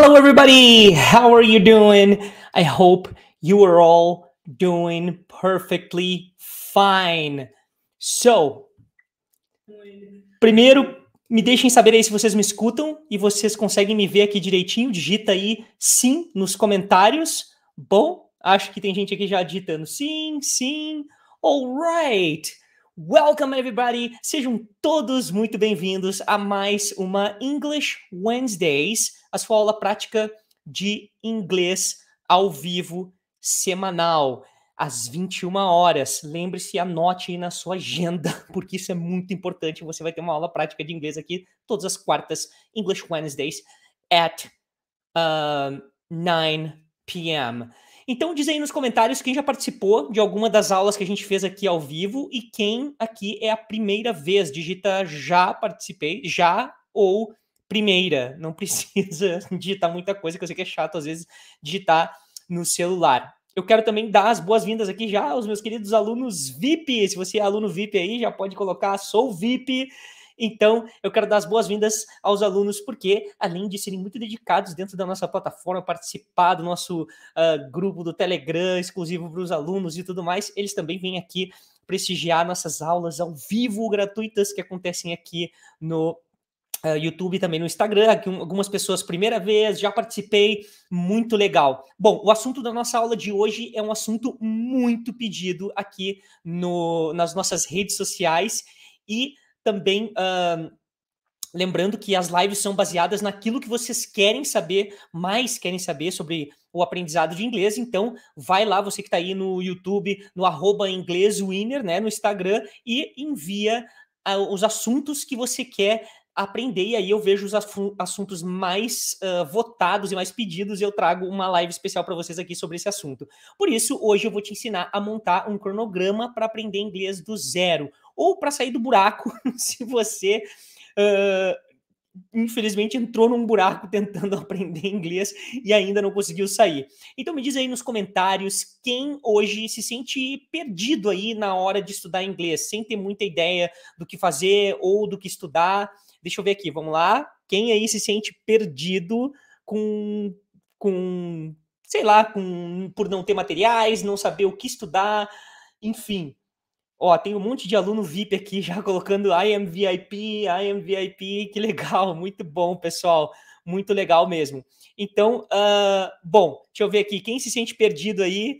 Hello, everybody. How are you doing? I hope you are all doing perfectly fine. So, primeiro, me deixem saber aí se vocês me escutam e vocês conseguem me ver aqui direitinho. Digita aí sim nos comentários. Bom, acho que tem gente aqui já digitando sim, sim. All right. Welcome everybody! Sejam todos muito bem-vindos a mais uma English Wednesdays, a sua aula prática de inglês ao vivo semanal às 21 horas. Lembre-se, anote aí na sua agenda, porque isso é muito importante. Você vai ter uma aula prática de inglês aqui todas as quartas, English Wednesdays at uh, 9 p.m. Então diz aí nos comentários quem já participou de alguma das aulas que a gente fez aqui ao vivo e quem aqui é a primeira vez. Digita já participei, já ou primeira. Não precisa digitar muita coisa, que eu sei que é chato às vezes digitar no celular. Eu quero também dar as boas-vindas aqui já aos meus queridos alunos VIP. Se você é aluno VIP aí, já pode colocar sou VIP então, eu quero dar as boas-vindas aos alunos, porque além de serem muito dedicados dentro da nossa plataforma, participar do nosso uh, grupo do Telegram exclusivo para os alunos e tudo mais, eles também vêm aqui prestigiar nossas aulas ao vivo, gratuitas, que acontecem aqui no Uh, YouTube também no Instagram, aqui um, algumas pessoas primeira vez, já participei, muito legal. Bom, o assunto da nossa aula de hoje é um assunto muito pedido aqui no, nas nossas redes sociais e também uh, lembrando que as lives são baseadas naquilo que vocês querem saber, mais querem saber sobre o aprendizado de inglês. Então, vai lá, você que está aí no YouTube, no arroba inglêswinner, né, no Instagram, e envia uh, os assuntos que você quer aprender. E aí eu vejo os assuntos mais uh, votados e mais pedidos e eu trago uma live especial para vocês aqui sobre esse assunto. Por isso, hoje eu vou te ensinar a montar um cronograma para aprender inglês do zero ou para sair do buraco, se você uh, infelizmente entrou num buraco tentando aprender inglês e ainda não conseguiu sair. Então me diz aí nos comentários quem hoje se sente perdido aí na hora de estudar inglês, sem ter muita ideia do que fazer ou do que estudar. Deixa eu ver aqui, vamos lá. Quem aí se sente perdido com com sei lá, com por não ter materiais, não saber o que estudar, enfim. Ó, tem um monte de aluno VIP aqui já colocando I am VIP, I am VIP, que legal, muito bom, pessoal, muito legal mesmo. Então, uh, bom, deixa eu ver aqui, quem se sente perdido aí?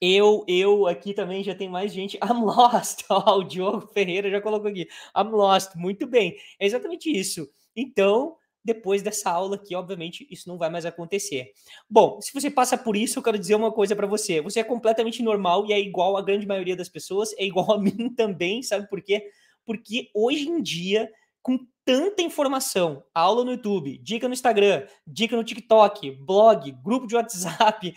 Eu, eu aqui também já tem mais gente. I'm lost, ó, o Diogo Ferreira já colocou aqui. I'm lost, muito bem, é exatamente isso. Então, depois dessa aula aqui, obviamente, isso não vai mais acontecer. Bom, se você passa por isso, eu quero dizer uma coisa para você. Você é completamente normal e é igual a grande maioria das pessoas, é igual a mim também, sabe por quê? Porque hoje em dia, com tanta informação, aula no YouTube, dica no Instagram, dica no TikTok, blog, grupo de WhatsApp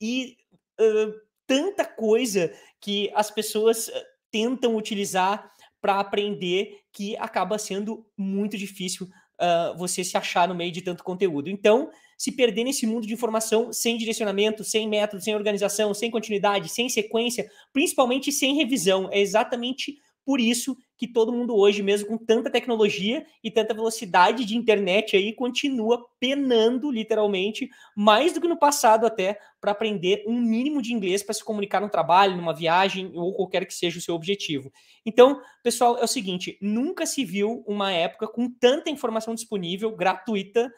e uh, tanta coisa que as pessoas tentam utilizar para aprender que acaba sendo muito difícil uh, você se achar no meio de tanto conteúdo. Então, se perder nesse mundo de informação sem direcionamento, sem método, sem organização, sem continuidade, sem sequência, principalmente sem revisão, é exatamente por isso que todo mundo hoje, mesmo com tanta tecnologia e tanta velocidade de internet aí, continua penando literalmente, mais do que no passado até, para aprender um mínimo de inglês para se comunicar no trabalho, numa viagem ou qualquer que seja o seu objetivo. Então, pessoal, é o seguinte, nunca se viu uma época com tanta informação disponível, gratuita,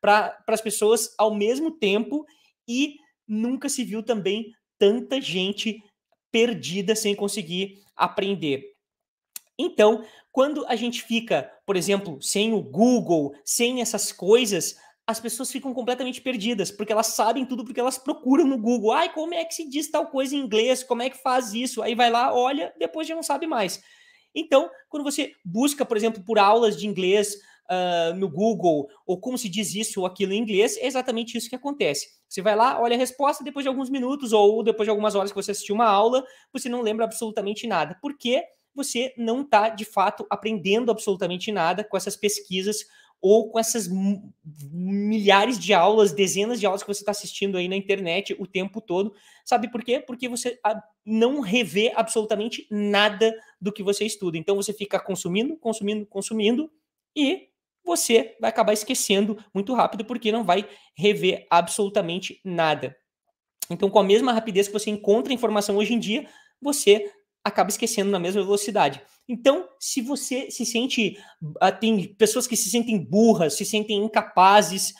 para as pessoas ao mesmo tempo e nunca se viu também tanta gente perdida sem conseguir aprender. Então, quando a gente fica, por exemplo, sem o Google, sem essas coisas, as pessoas ficam completamente perdidas, porque elas sabem tudo, porque elas procuram no Google. Ai, como é que se diz tal coisa em inglês? Como é que faz isso? Aí vai lá, olha, depois já não sabe mais. Então, quando você busca, por exemplo, por aulas de inglês uh, no Google, ou como se diz isso ou aquilo em inglês, é exatamente isso que acontece. Você vai lá, olha a resposta, depois de alguns minutos ou depois de algumas horas que você assistiu uma aula, você não lembra absolutamente nada. Por quê? Porque você não está, de fato, aprendendo absolutamente nada com essas pesquisas ou com essas milhares de aulas, dezenas de aulas que você está assistindo aí na internet o tempo todo. Sabe por quê? Porque você ah, não revê absolutamente nada do que você estuda. Então você fica consumindo, consumindo, consumindo e você vai acabar esquecendo muito rápido porque não vai rever absolutamente nada. Então, com a mesma rapidez que você encontra informação hoje em dia, você acaba esquecendo na mesma velocidade. Então, se você se sente. Ah, tem pessoas que se sentem burras, se sentem incapazes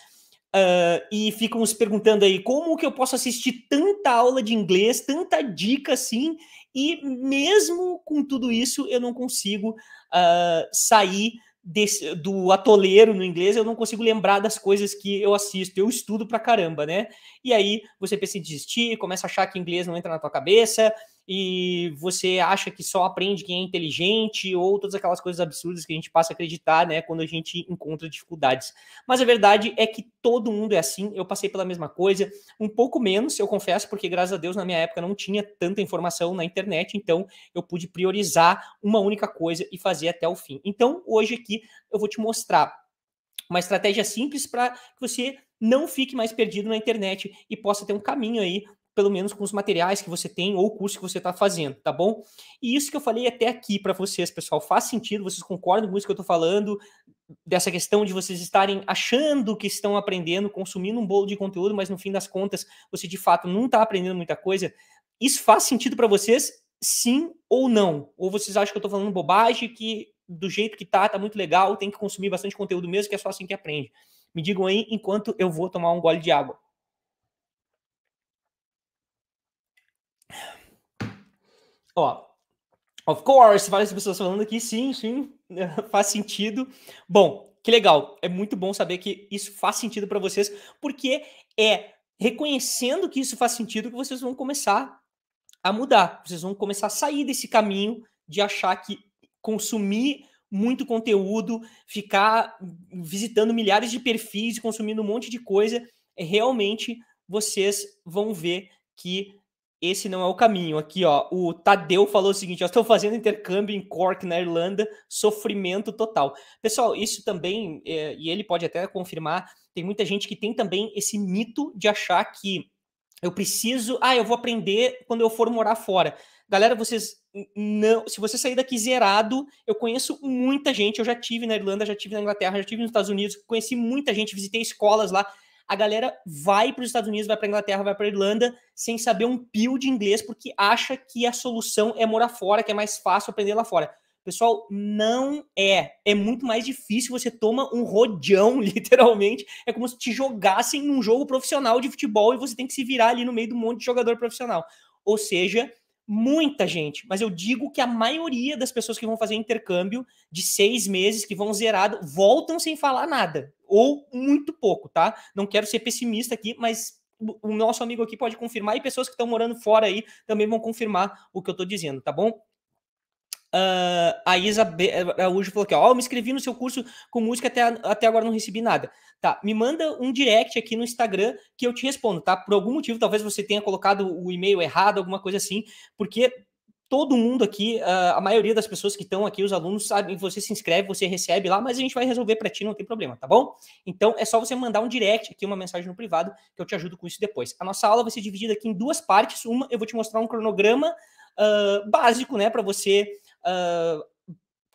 uh, e ficam se perguntando aí como que eu posso assistir tanta aula de inglês, tanta dica assim, e mesmo com tudo isso eu não consigo uh, sair Desse, do atoleiro no inglês, eu não consigo lembrar das coisas que eu assisto, eu estudo pra caramba, né? E aí você pensa em desistir, começa a achar que inglês não entra na tua cabeça, e você acha que só aprende quem é inteligente ou todas aquelas coisas absurdas que a gente passa a acreditar, né, quando a gente encontra dificuldades. Mas a verdade é que todo mundo é assim, eu passei pela mesma coisa, um pouco menos, eu confesso, porque graças a Deus na minha época não tinha tanta informação na internet, então eu pude priorizar uma única coisa e fazer até o fim. Então, hoje aqui eu vou te mostrar uma estratégia simples para que você não fique mais perdido na internet e possa ter um caminho aí pelo menos com os materiais que você tem ou o curso que você está fazendo, tá bom? E isso que eu falei até aqui para vocês, pessoal, faz sentido? Vocês concordam com isso que eu estou falando? Dessa questão de vocês estarem achando que estão aprendendo, consumindo um bolo de conteúdo, mas no fim das contas você de fato não está aprendendo muita coisa? Isso faz sentido para vocês? Sim ou não? Ou vocês acham que eu estou falando bobagem, que do jeito que tá, tá muito legal, tem que consumir bastante conteúdo mesmo, que é só assim que aprende? Me digam aí enquanto eu vou tomar um gole de água. Ó, of course, várias pessoas falando aqui, sim, sim, faz sentido. Bom, que legal, é muito bom saber que isso faz sentido para vocês, porque é reconhecendo que isso faz sentido que vocês vão começar a mudar, vocês vão começar a sair desse caminho de achar que consumir muito conteúdo, ficar visitando milhares de perfis, consumindo um monte de coisa, é realmente vocês vão ver que esse não é o caminho. Aqui, ó, o Tadeu falou o seguinte: estou fazendo intercâmbio em Cork, na Irlanda, sofrimento total. Pessoal, isso também, é, e ele pode até confirmar, tem muita gente que tem também esse mito de achar que eu preciso, ah, eu vou aprender quando eu for morar fora. Galera, vocês não, se você sair daqui zerado, eu conheço muita gente, eu já tive na Irlanda, já tive na Inglaterra, já tive nos Estados Unidos, conheci muita gente, visitei escolas lá a galera vai para os Estados Unidos, vai para Inglaterra, vai para Irlanda, sem saber um pio de inglês, porque acha que a solução é morar fora, que é mais fácil aprender lá fora. Pessoal, não é. É muito mais difícil. Você toma um rodeão, literalmente. É como se te jogassem num jogo profissional de futebol e você tem que se virar ali no meio do monte de jogador profissional. Ou seja, muita gente, mas eu digo que a maioria das pessoas que vão fazer intercâmbio de seis meses, que vão zerado, voltam sem falar nada ou muito pouco, tá? Não quero ser pessimista aqui, mas o nosso amigo aqui pode confirmar e pessoas que estão morando fora aí também vão confirmar o que eu estou dizendo, tá bom? Uh, a Isa hoje eh, falou aqui, ó, oh, me inscrevi no seu curso com música até, até agora não recebi nada. Tá, me manda um direct aqui no Instagram que eu te respondo, tá? Por algum motivo, talvez você tenha colocado o e-mail errado, alguma coisa assim, porque todo mundo aqui, ah, a maioria das pessoas que estão aqui, os alunos sabem, você se inscreve, você recebe lá, mas a gente vai resolver para ti, não tem problema, tá bom? Então é só você mandar um direct aqui, uma mensagem no privado, que eu te ajudo com isso depois. A nossa aula vai ser dividida aqui em duas partes. Uma, eu vou te mostrar um cronograma uh, básico, né, para você uh,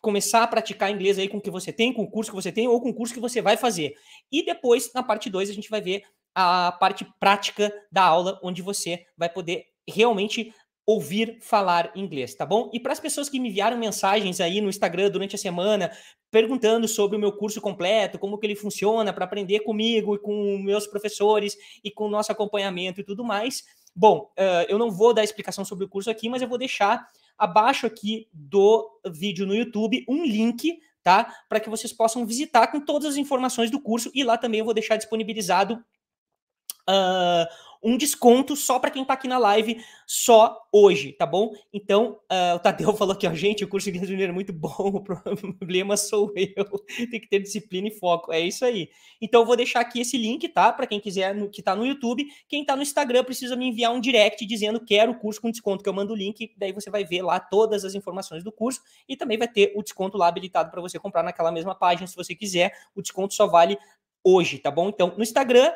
começar a praticar inglês aí com o que você tem, com o curso que você tem ou com o curso que você vai fazer. E depois, na parte 2, a gente vai ver a parte prática da aula, onde você vai poder realmente ouvir falar inglês, tá bom? E para as pessoas que me enviaram mensagens aí no Instagram durante a semana, perguntando sobre o meu curso completo, como que ele funciona para aprender comigo e com meus professores e com o nosso acompanhamento e tudo mais. Bom, uh, eu não vou dar explicação sobre o curso aqui, mas eu vou deixar abaixo aqui do vídeo no YouTube um link tá? Para que vocês possam visitar com todas as informações do curso e lá também eu vou deixar disponibilizado uh, um desconto só para quem está aqui na live só hoje, tá bom? Então, uh, o Tadeu falou aqui, ó, gente, o curso de gasolina é muito bom, o problema sou eu, tem que ter disciplina e foco, é isso aí. Então, eu vou deixar aqui esse link, tá? Para quem quiser, no, que está no YouTube, quem está no Instagram precisa me enviar um direct dizendo quero o curso com desconto, que eu mando o link, daí você vai ver lá todas as informações do curso e também vai ter o desconto lá habilitado para você comprar naquela mesma página, se você quiser, o desconto só vale hoje, tá bom? Então, no Instagram,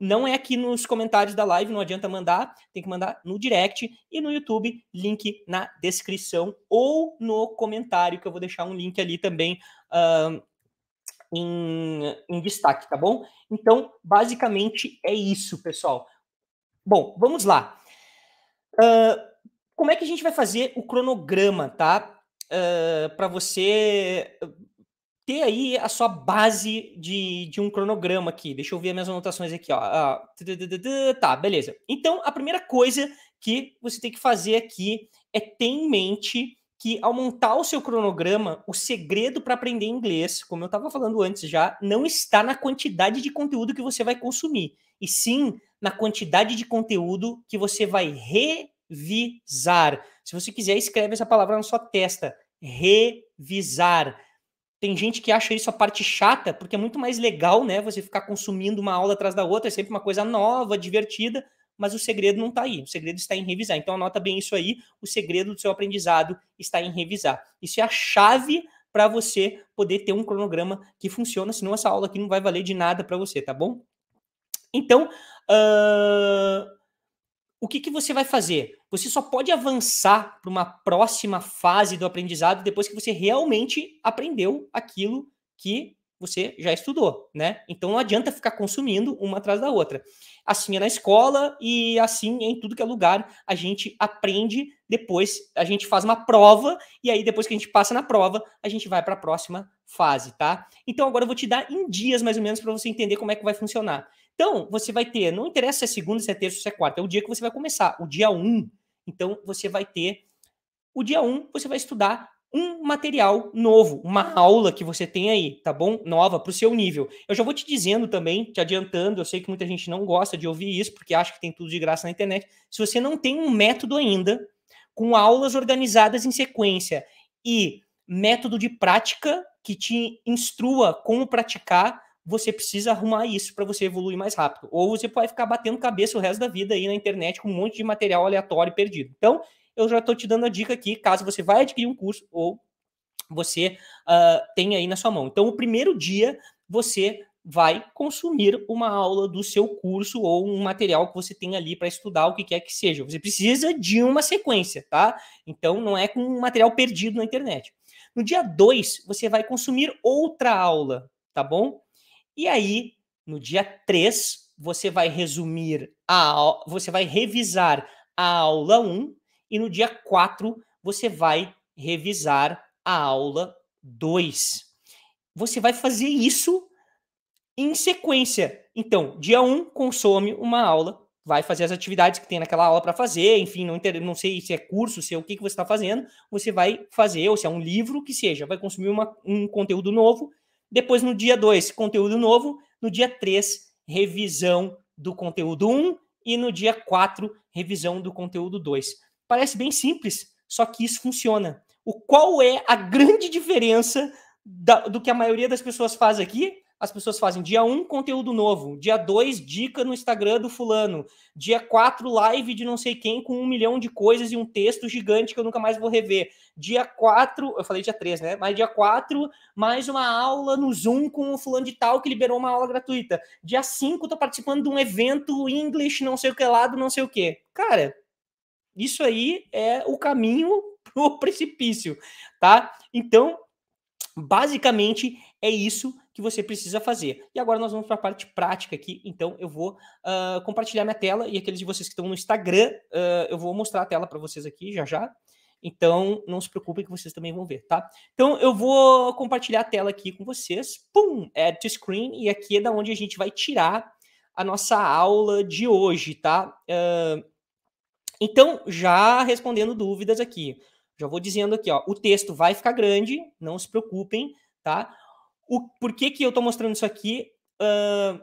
não é aqui nos comentários da live, não adianta mandar, tem que mandar no direct e no YouTube, link na descrição ou no comentário, que eu vou deixar um link ali também uh, em, em destaque, tá bom? Então, basicamente é isso, pessoal. Bom, vamos lá. Uh, como é que a gente vai fazer o cronograma, tá? Uh, para você ter aí a sua base de, de um cronograma aqui. Deixa eu ver minhas anotações aqui, ó. Ah, tá, beleza. Então, a primeira coisa que você tem que fazer aqui é ter em mente que ao montar o seu cronograma, o segredo para aprender inglês, como eu estava falando antes já, não está na quantidade de conteúdo que você vai consumir, e sim na quantidade de conteúdo que você vai revisar. Se você quiser, escreve essa palavra na sua testa, revisar. Tem gente que acha isso a parte chata, porque é muito mais legal, né? Você ficar consumindo uma aula atrás da outra, é sempre uma coisa nova, divertida, mas o segredo não está aí. O segredo está em revisar. Então anota bem isso aí. O segredo do seu aprendizado está em revisar. Isso é a chave para você poder ter um cronograma que funciona, senão essa aula aqui não vai valer de nada para você, tá bom? Então, uh, o que, que você vai fazer? Você só pode avançar para uma próxima fase do aprendizado depois que você realmente aprendeu aquilo que você já estudou, né? Então não adianta ficar consumindo uma atrás da outra. Assim é na escola e assim é em tudo que é lugar. A gente aprende, depois a gente faz uma prova e aí depois que a gente passa na prova, a gente vai para a próxima fase, tá? Então agora eu vou te dar em dias mais ou menos para você entender como é que vai funcionar. Então, você vai ter, não interessa se é segunda, se é terça, se é quarta, é o dia que você vai começar, o dia 1. Um. Então, você vai ter. O dia 1, um, você vai estudar um material novo, uma aula que você tem aí, tá bom? Nova para o seu nível. Eu já vou te dizendo também, te adiantando, eu sei que muita gente não gosta de ouvir isso, porque acha que tem tudo de graça na internet. Se você não tem um método ainda, com aulas organizadas em sequência e método de prática que te instrua como praticar, você precisa arrumar isso para você evoluir mais rápido. Ou você pode ficar batendo cabeça o resto da vida aí na internet com um monte de material aleatório perdido. Então, eu já estou te dando a dica aqui, caso você vai adquirir um curso ou você uh, tem aí na sua mão. Então, o primeiro dia você vai consumir uma aula do seu curso ou um material que você tem ali para estudar o que quer que seja. Você precisa de uma sequência, tá? Então não é com um material perdido na internet. No dia 2, você vai consumir outra aula, tá bom? E aí, no dia 3, você vai resumir a você vai revisar a aula 1 e no dia 4 você vai revisar a aula 2. Você vai fazer isso em sequência. Então, dia 1 consome uma aula, vai fazer as atividades que tem naquela aula para fazer, enfim, não, inter... não sei se é curso, se é o que, que você está fazendo, você vai fazer, ou se é um livro, que seja, vai consumir uma, um conteúdo novo depois, no dia 2, conteúdo novo. No dia 3, revisão do conteúdo 1. Um. E no dia 4, revisão do conteúdo 2. Parece bem simples, só que isso funciona. O qual é a grande diferença da, do que a maioria das pessoas faz aqui as pessoas fazem dia 1, conteúdo novo, dia 2, dica no Instagram do fulano, dia 4, live de não sei quem com um milhão de coisas e um texto gigante que eu nunca mais vou rever. Dia 4, eu falei dia 3, né? Mas dia 4, mais uma aula no Zoom com o fulano de tal que liberou uma aula gratuita. Dia 5, tô participando de um evento English, não sei o que lado, não sei o que. Cara, isso aí é o caminho pro precipício, tá? Então, basicamente é isso que você precisa fazer. E agora nós vamos para a parte prática aqui, então eu vou uh, compartilhar minha tela e aqueles de vocês que estão no Instagram, uh, eu vou mostrar a tela para vocês aqui já já. Então, não se preocupem que vocês também vão ver, tá? Então, eu vou compartilhar a tela aqui com vocês. Pum! Add é to screen. E aqui é da onde a gente vai tirar a nossa aula de hoje, tá? Uh, então, já respondendo dúvidas aqui. Já vou dizendo aqui, ó. O texto vai ficar grande, não se preocupem, tá? o por que, que eu estou mostrando isso aqui. Uh,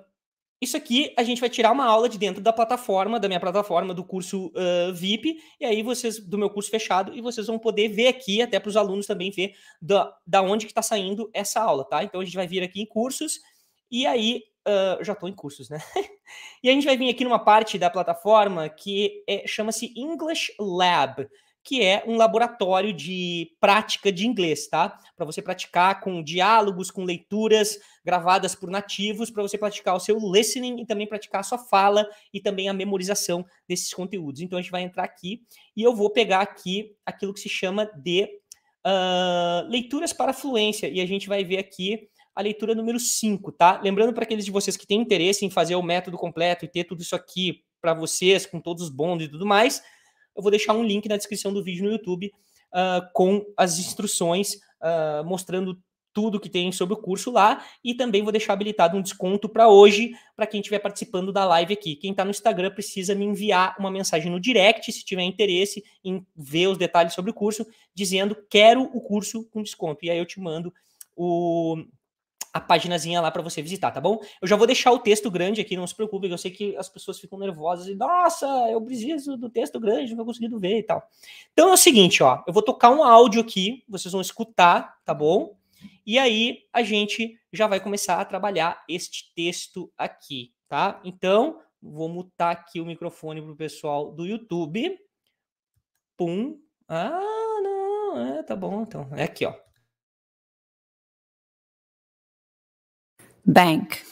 isso aqui a gente vai tirar uma aula de dentro da plataforma, da minha plataforma, do curso uh, VIP, e aí vocês, do meu curso fechado, e vocês vão poder ver aqui, até para os alunos também ver da, da onde que está saindo essa aula, tá? Então a gente vai vir aqui em cursos, e aí, uh, já estou em cursos, né? e a gente vai vir aqui numa parte da plataforma que é, chama-se English Lab, que é um laboratório de prática de inglês, tá? Para você praticar com diálogos, com leituras gravadas por nativos, para você praticar o seu listening e também praticar a sua fala e também a memorização desses conteúdos. Então a gente vai entrar aqui e eu vou pegar aqui aquilo que se chama de uh, leituras para fluência e a gente vai ver aqui a leitura número 5, tá? Lembrando para aqueles de vocês que têm interesse em fazer o método completo e ter tudo isso aqui para vocês com todos os bons e tudo mais, eu vou deixar um link na descrição do vídeo no YouTube uh, com as instruções uh, mostrando tudo que tem sobre o curso lá e também vou deixar habilitado um desconto para hoje para quem estiver participando da live aqui. Quem está no Instagram precisa me enviar uma mensagem no direct se tiver interesse em ver os detalhes sobre o curso, dizendo quero o curso com desconto e aí eu te mando o a paginazinha lá para você visitar, tá bom? Eu já vou deixar o texto grande aqui, não se preocupe, eu sei que as pessoas ficam nervosas e, nossa, eu preciso do texto grande, não vou conseguindo ver e tal. Então é o seguinte, ó, eu vou tocar um áudio aqui, vocês vão escutar, tá bom? E aí a gente já vai começar a trabalhar este texto aqui, tá? Então, vou mutar aqui o microfone pro pessoal do YouTube. Pum. Ah, não, é, tá bom, então. É aqui, ó. bank.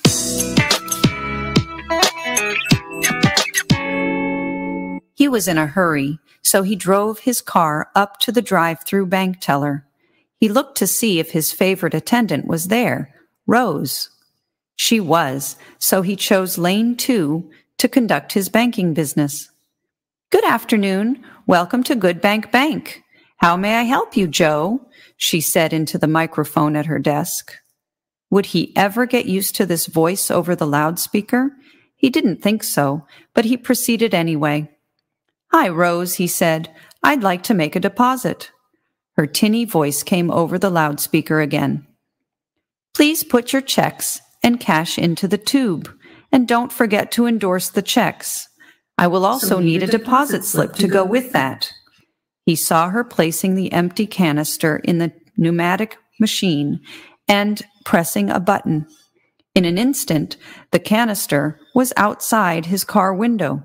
He was in a hurry, so he drove his car up to the drive-through bank teller. He looked to see if his favorite attendant was there, Rose. She was, so he chose lane two to conduct his banking business. Good afternoon. Welcome to Good Bank Bank. How may I help you, Joe? She said into the microphone at her desk. Would he ever get used to this voice over the loudspeaker? He didn't think so, but he proceeded anyway. Hi, Rose, he said. I'd like to make a deposit. Her tinny voice came over the loudspeaker again. Please put your checks and cash into the tube, and don't forget to endorse the checks. I will also so need a deposit, deposit slip to go with that. He saw her placing the empty canister in the pneumatic machine, and pressing a button. In an instant, the canister was outside his car window.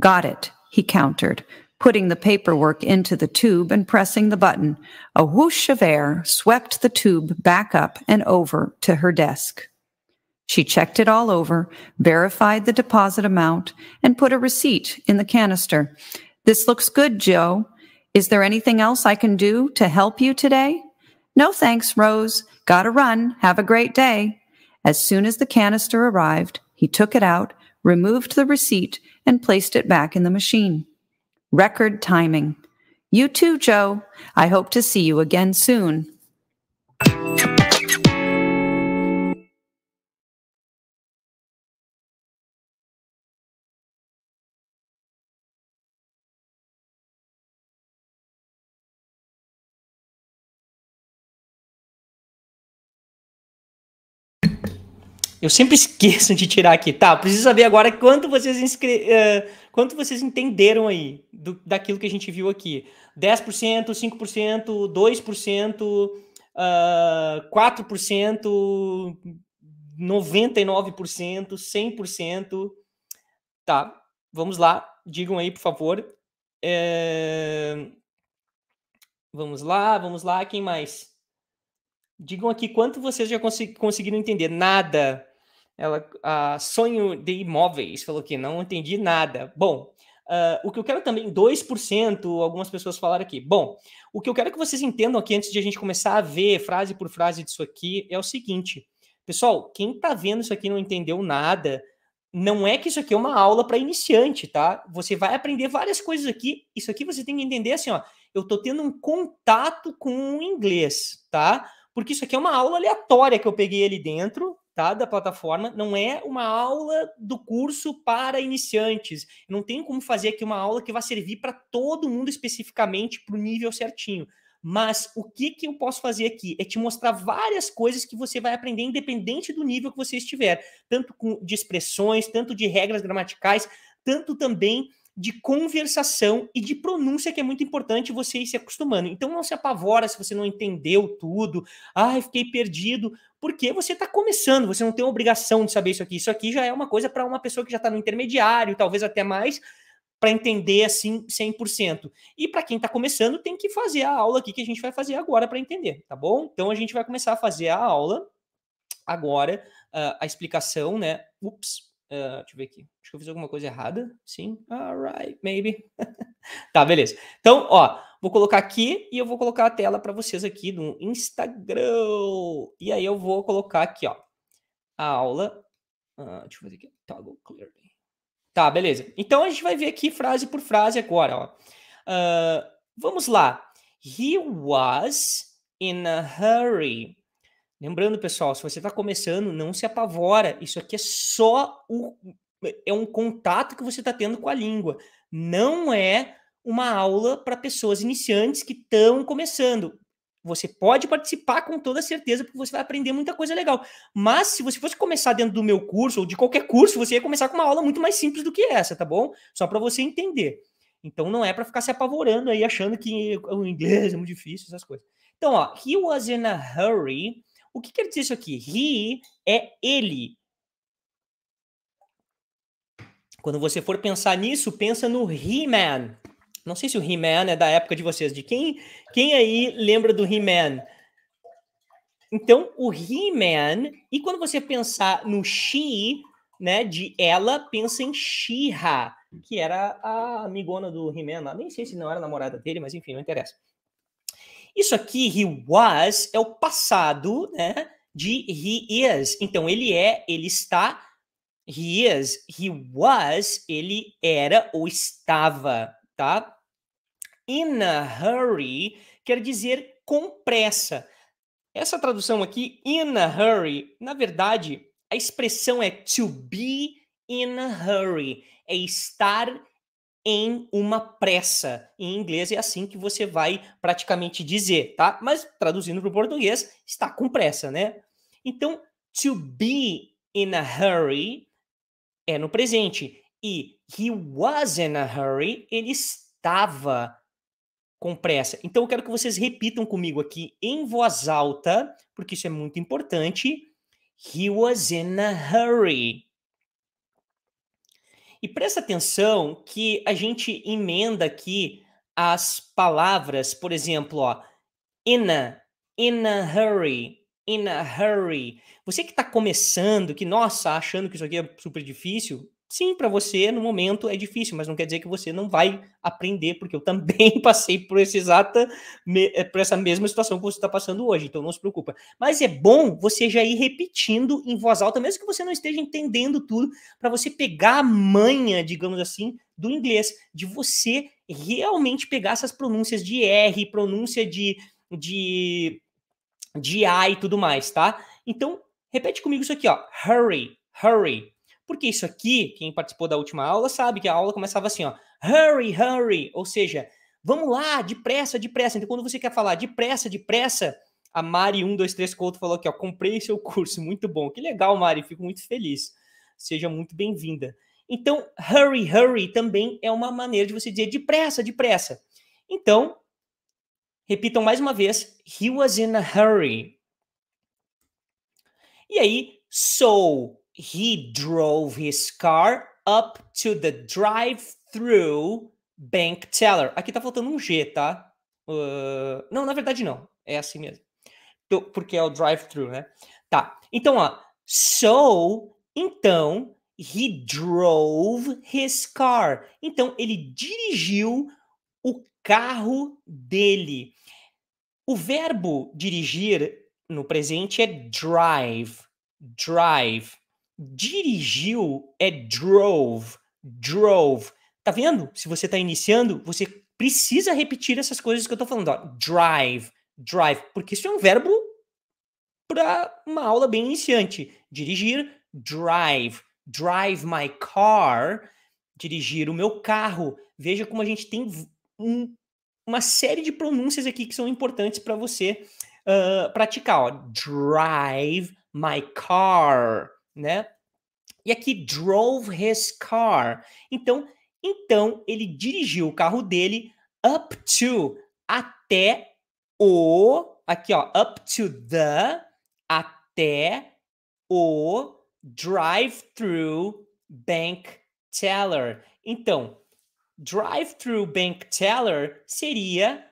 Got it, he countered, putting the paperwork into the tube and pressing the button. A whoosh of air swept the tube back up and over to her desk. She checked it all over, verified the deposit amount, and put a receipt in the canister. This looks good, Joe. Is there anything else I can do to help you today? No thanks, Rose. Gotta run. Have a great day. As soon as the canister arrived, he took it out, removed the receipt, and placed it back in the machine. Record timing. You too, Joe. I hope to see you again soon. Eu sempre esqueço de tirar aqui. Tá, preciso saber agora quanto vocês, inscre... Uh, quanto vocês entenderam aí do, daquilo que a gente viu aqui. 10%, 5%, 2%, uh, 4%, 99%, 100%. Tá, vamos lá. Digam aí, por favor. É... Vamos lá, vamos lá. Quem mais? Digam aqui quanto vocês já conseguiram entender. Nada. Ela, a sonho de imóveis, falou que não entendi nada. Bom, Uh, o que eu quero também, 2%, algumas pessoas falaram aqui. Bom, o que eu quero que vocês entendam aqui antes de a gente começar a ver frase por frase disso aqui é o seguinte. Pessoal, quem tá vendo isso aqui não entendeu nada, não é que isso aqui é uma aula para iniciante, tá? Você vai aprender várias coisas aqui. Isso aqui você tem que entender assim, ó. Eu tô tendo um contato com o inglês, tá? Porque isso aqui é uma aula aleatória que eu peguei ali dentro, tá? Da plataforma, não é uma aula do curso para iniciantes. não tem como fazer aqui uma aula que vai servir para todo mundo especificamente para o nível certinho. Mas o que, que eu posso fazer aqui é te mostrar várias coisas que você vai aprender, independente do nível que você estiver, tanto de expressões, tanto de regras gramaticais, tanto também de conversação e de pronúncia que é muito importante você ir se acostumando. Então não se apavora se você não entendeu tudo. Ai, ah, fiquei perdido. Porque você está começando, você não tem obrigação de saber isso aqui. Isso aqui já é uma coisa para uma pessoa que já está no intermediário, talvez até mais, para entender assim 100%. E para quem está começando, tem que fazer a aula aqui que a gente vai fazer agora para entender, tá bom? Então a gente vai começar a fazer a aula agora, ah, a explicação, né? Ups, Uh, deixa eu ver aqui. Acho que eu fiz alguma coisa errada. Sim. Alright, maybe. tá, beleza. Então, ó, vou colocar aqui e eu vou colocar a tela para vocês aqui do Instagram. E aí eu vou colocar aqui, ó, a aula. Uh, deixa eu fazer aqui. Toggle clearly. Tá, beleza. Então a gente vai ver aqui frase por frase agora, ó. Uh, vamos lá. He was in a hurry Lembrando, pessoal, se você está começando, não se apavora. Isso aqui é só o, é um contato que você está tendo com a língua. Não é uma aula para pessoas iniciantes que estão começando. Você pode participar com toda certeza, porque você vai aprender muita coisa legal. Mas se você fosse começar dentro do meu curso ou de qualquer curso, você ia começar com uma aula muito mais simples do que essa, tá bom? Só para você entender. Então não é para ficar se apavorando aí achando que o inglês é muito difícil, essas coisas. Então, ó, he was in a hurry o que, quer ele disse aqui? He é ele. Quando você for pensar nisso, pensa no He-Man. Não sei se o He-Man é da época de vocês. De quem, quem aí lembra do He-Man? Então, o He-Man, e quando você pensar no She, né, de ela, pensa em she ha que era a amigona do He-Man. Nem sei se não era namorada dele, mas enfim, não interessa. Isso aqui, he was, é o passado né, de he is. Então, ele é, ele está, he is, he was, ele era ou estava, tá? In a hurry quer dizer com pressa. Essa tradução aqui, in a hurry, na verdade, a expressão é to be in a hurry, é estar em uma pressa. Em inglês é assim que você vai praticamente dizer, tá? Mas traduzindo para o português, está com pressa, né? Então, to be in a hurry é no presente. E he was in a hurry, ele estava com pressa. Então, eu quero que vocês repitam comigo aqui em voz alta, porque isso é muito importante. He was in a hurry. E presta atenção que a gente emenda aqui as palavras, por exemplo, ó, in a, in a hurry, in a hurry. Você que está começando, que nossa, achando que isso aqui é super difícil, Sim, para você no momento é difícil, mas não quer dizer que você não vai aprender, porque eu também passei por, esse exata, eh, por essa mesma situação que você está passando hoje, então não se preocupa. Mas é bom você já ir repetindo em voz alta, mesmo que você não esteja entendendo tudo, para você pegar a manha, digamos assim, do inglês, de você realmente pegar essas pronúncias de R, pronúncia de, de, de A e tudo mais, tá? Então, repete comigo isso aqui, ó. Hurry, hurry, porque isso aqui, quem participou da última aula sabe que a aula começava assim, ó, hurry, hurry, ou seja, vamos lá, depressa, depressa. Então, quando você quer falar depressa, depressa, a Mari 123 Couto falou aqui, ó, comprei seu curso, muito bom. Que legal, Mari, fico muito feliz. Seja muito bem-vinda. Então, hurry, hurry também é uma maneira de você dizer depressa, depressa. Então, repitam mais uma vez, he was in a hurry. E aí, so He drove his car up to the drive-through bank teller. Aqui tá faltando um G, tá? Uh, não, na verdade não. É assim mesmo. Porque é o drive-through, né? Tá. Então, ó. So, então, he drove his car. Então, ele dirigiu o carro dele. O verbo dirigir no presente é drive. Drive. Dirigiu é drove. Drove. Tá vendo? Se você está iniciando, você precisa repetir essas coisas que eu estou falando. Ó. Drive. Drive. Porque isso é um verbo para uma aula bem iniciante. Dirigir, drive. Drive my car. Dirigir o meu carro. Veja como a gente tem um, uma série de pronúncias aqui que são importantes para você uh, praticar. Ó. Drive my car né? E aqui drove his car. Então, então ele dirigiu o carro dele up to até o aqui ó, up to the até o drive-through bank teller. Então, drive-through bank teller seria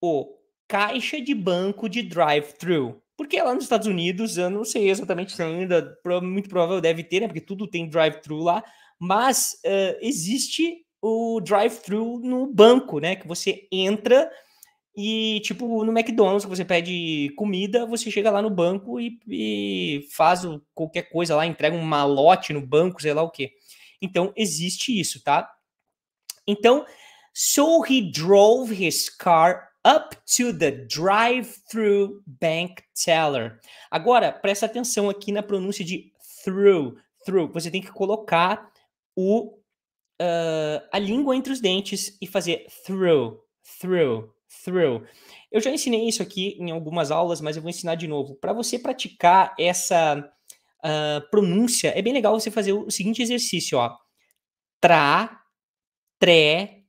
o caixa de banco de drive-through. Porque lá nos Estados Unidos, eu não sei exatamente se ainda, muito provável deve ter, né? Porque tudo tem drive-thru lá, mas uh, existe o drive-thru no banco, né? Que você entra e, tipo, no McDonald's, que você pede comida, você chega lá no banco e, e faz o, qualquer coisa lá, entrega um malote no banco, sei lá o quê. Então, existe isso, tá? Então, so he drove his car up to the drive-through bank teller. Agora, presta atenção aqui na pronúncia de through. Through. Você tem que colocar o, uh, a língua entre os dentes e fazer through, through, through. Eu já ensinei isso aqui em algumas aulas, mas eu vou ensinar de novo. Para você praticar essa uh, pronúncia, é bem legal você fazer o seguinte exercício, ó. Tra, tré,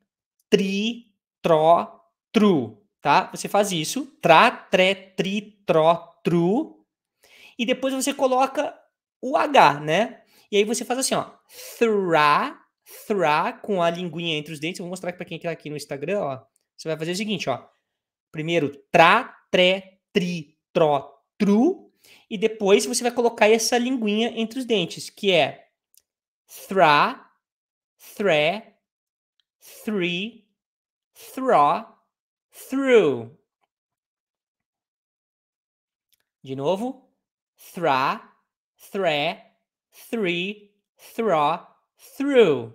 tri, tro, tru tá? Você faz isso, tra, tre, tri, tro, tru, e depois você coloca o H, né? E aí você faz assim, ó, thra, thra, com a linguinha entre os dentes. Eu vou mostrar para quem tá aqui no Instagram, ó. Você vai fazer o seguinte, ó. Primeiro, tra, tre, tri, tro, tru, e depois você vai colocar essa linguinha entre os dentes, que é thra, thre, three, thraw, through. De novo, thra, thre, three, thra, through.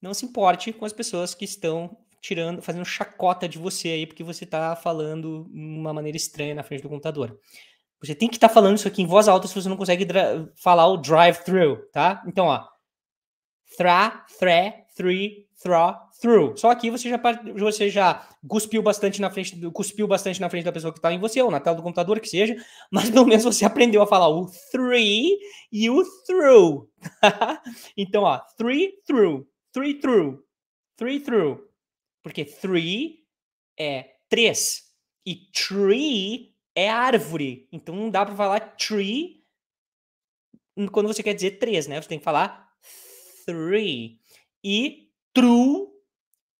Não se importe com as pessoas que estão tirando, fazendo chacota de você aí porque você está falando de uma maneira estranha na frente do computador. Você tem que estar tá falando isso aqui em voz alta se você não consegue falar o drive-through, tá? Então, ó. Thra, thre, three, through, through. Só aqui você já você já cuspiu bastante na frente, cuspiu bastante na frente da pessoa que está em você ou na tela do computador que seja, mas pelo menos você aprendeu a falar o three e o through. então, ó, three through, three through, three through, porque three é três e tree é árvore. Então não dá para falar tree quando você quer dizer três, né? Você tem que falar three e true,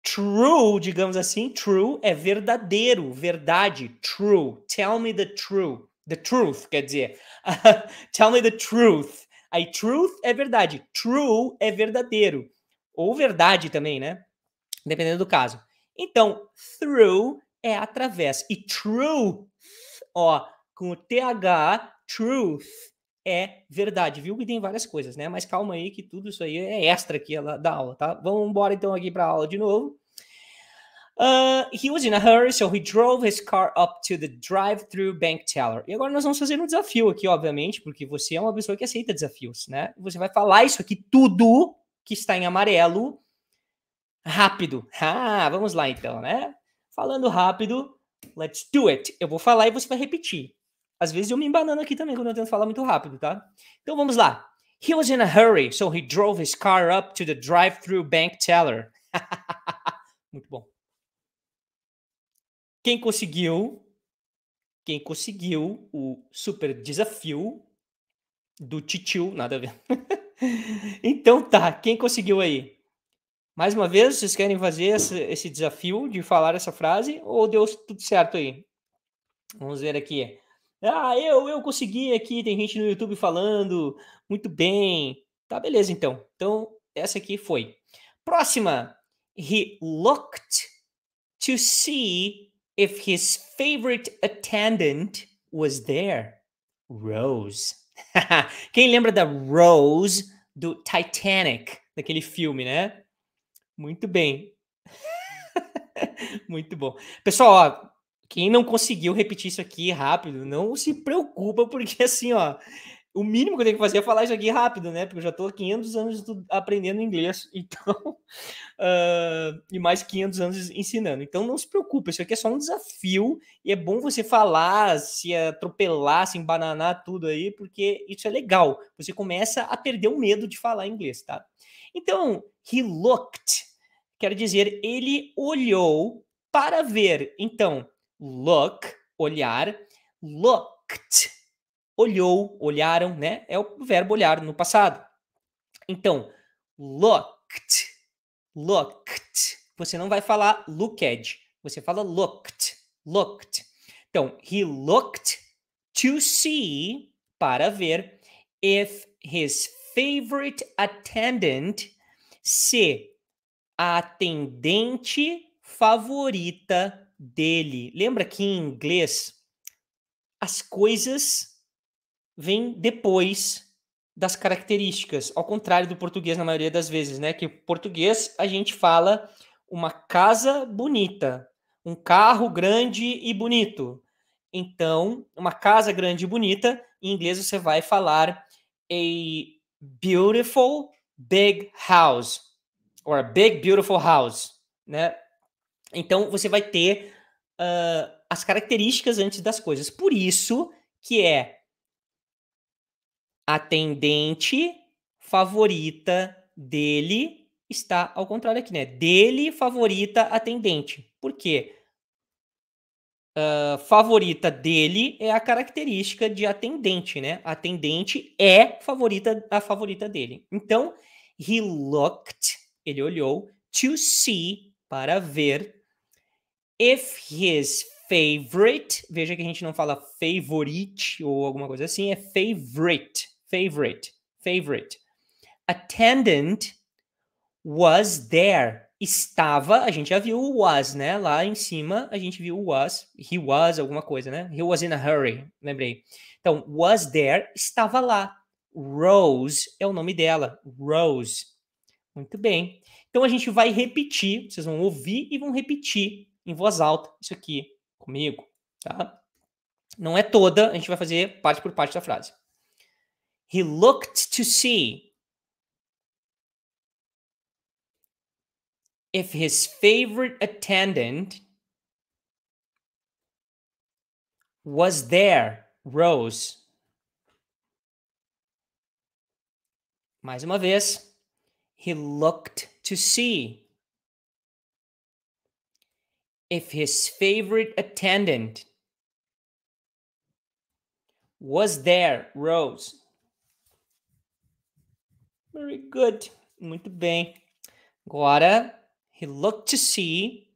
true, digamos assim, true é verdadeiro, verdade, true. Tell me the truth. The truth, quer dizer, tell me the truth. Aí truth é verdade, true é verdadeiro. Ou verdade também, né? Dependendo do caso. Então, through é através. E truth, ó, com o TH, truth, é verdade, viu que tem várias coisas, né? Mas calma aí que tudo isso aí é extra aqui da aula, tá? Vamos embora então aqui para a aula de novo. Uh, he was in a hurry, so he drove his car up to the drive-through bank teller. E agora nós vamos fazer um desafio aqui, obviamente, porque você é uma pessoa que aceita desafios, né? Você vai falar isso aqui tudo que está em amarelo rápido. Ah, vamos lá então, né? Falando rápido, let's do it. Eu vou falar e você vai repetir. Às vezes eu me embanando aqui também quando eu tento falar muito rápido, tá? Então vamos lá. He was in a hurry, so he drove his car up to the drive-through bank teller. muito bom. Quem conseguiu? Quem conseguiu o super desafio do titio, nada a ver. então tá, quem conseguiu aí? Mais uma vez, vocês querem fazer esse, esse, desafio de falar essa frase ou deu tudo certo aí? Vamos ver aqui. Ah, eu, eu consegui aqui, tem gente no YouTube falando. Muito bem. Tá, beleza então. Então, essa aqui foi. Próxima. He looked to see if his favorite attendant was there. Rose. Quem lembra da Rose do Titanic, daquele filme, né? Muito bem. Muito bom. Pessoal, ó, quem não conseguiu repetir isso aqui rápido, não se preocupa, porque assim, ó, o mínimo que eu tenho que fazer é falar isso aqui rápido, né? Porque eu já estou 500 anos aprendendo inglês, então. Uh, e mais 500 anos ensinando. Então não se preocupa isso aqui é só um desafio e é bom você falar, se atropelar, se embananar tudo aí, porque isso é legal. Você começa a perder o medo de falar inglês, tá? Então, he looked quer dizer ele olhou para ver. Então, Look, olhar. Looked, olhou, olharam, né? É o verbo olhar no passado. Então, looked, looked. Você não vai falar looked, você fala looked, looked. Então, he looked to see, para ver, if his favorite attendant, se a atendente favorita dele. Lembra que em inglês as coisas vêm depois das características, ao contrário do português na maioria das vezes, né? Que português a gente fala uma casa bonita, um carro grande e bonito. Então, uma casa grande e bonita, em inglês você vai falar a beautiful big house or a big beautiful house, né? Então você vai ter uh, as características antes das coisas. Por isso que é atendente favorita dele está ao contrário aqui, né? Dele favorita atendente. Por quê? Uh, favorita dele é a característica de atendente, né? Atendente é favorita a favorita dele. Então, he looked, ele olhou, to see, para ver, If his favorite, veja que a gente não fala favorite ou alguma coisa assim, é favorite, favorite, favorite. Attendant was there. Estava, a gente já viu o was, né? Lá em cima a gente viu o was, he was alguma coisa, né? He was in a hurry, lembrei. Então, was there, estava lá. Rose é o nome dela, Rose. Muito bem. Então a gente vai repetir, vocês vão ouvir e vão repetir em voz alta isso aqui comigo, tá? Não é toda, a gente vai fazer parte por parte da frase. He looked to see if his favorite attendant was there, Rose. Mais uma vez, he looked to see if his favorite attendant was there, Rose. Very good. Muito bem. Agora, he looked to see.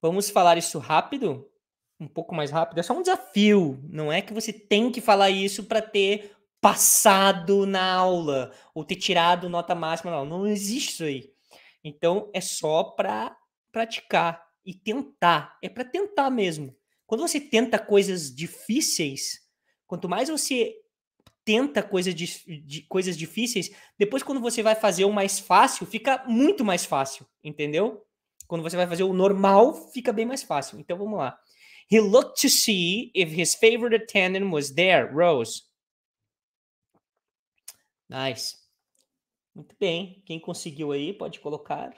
Vamos falar isso rápido? Um pouco mais rápido. É só um desafio. Não é que você tem que falar isso para ter passado na aula ou ter tirado nota máxima. Não, não existe isso aí. Então, é só para praticar e tentar. É para tentar mesmo. Quando você tenta coisas difíceis, quanto mais você tenta coisa de, coisas difíceis, depois quando você vai fazer o mais fácil, fica muito mais fácil, entendeu? Quando você vai fazer o normal, fica bem mais fácil. Então vamos lá. He looked to see if his favorite attendant was there, Rose. Nice. Muito bem. Quem conseguiu aí, pode colocar.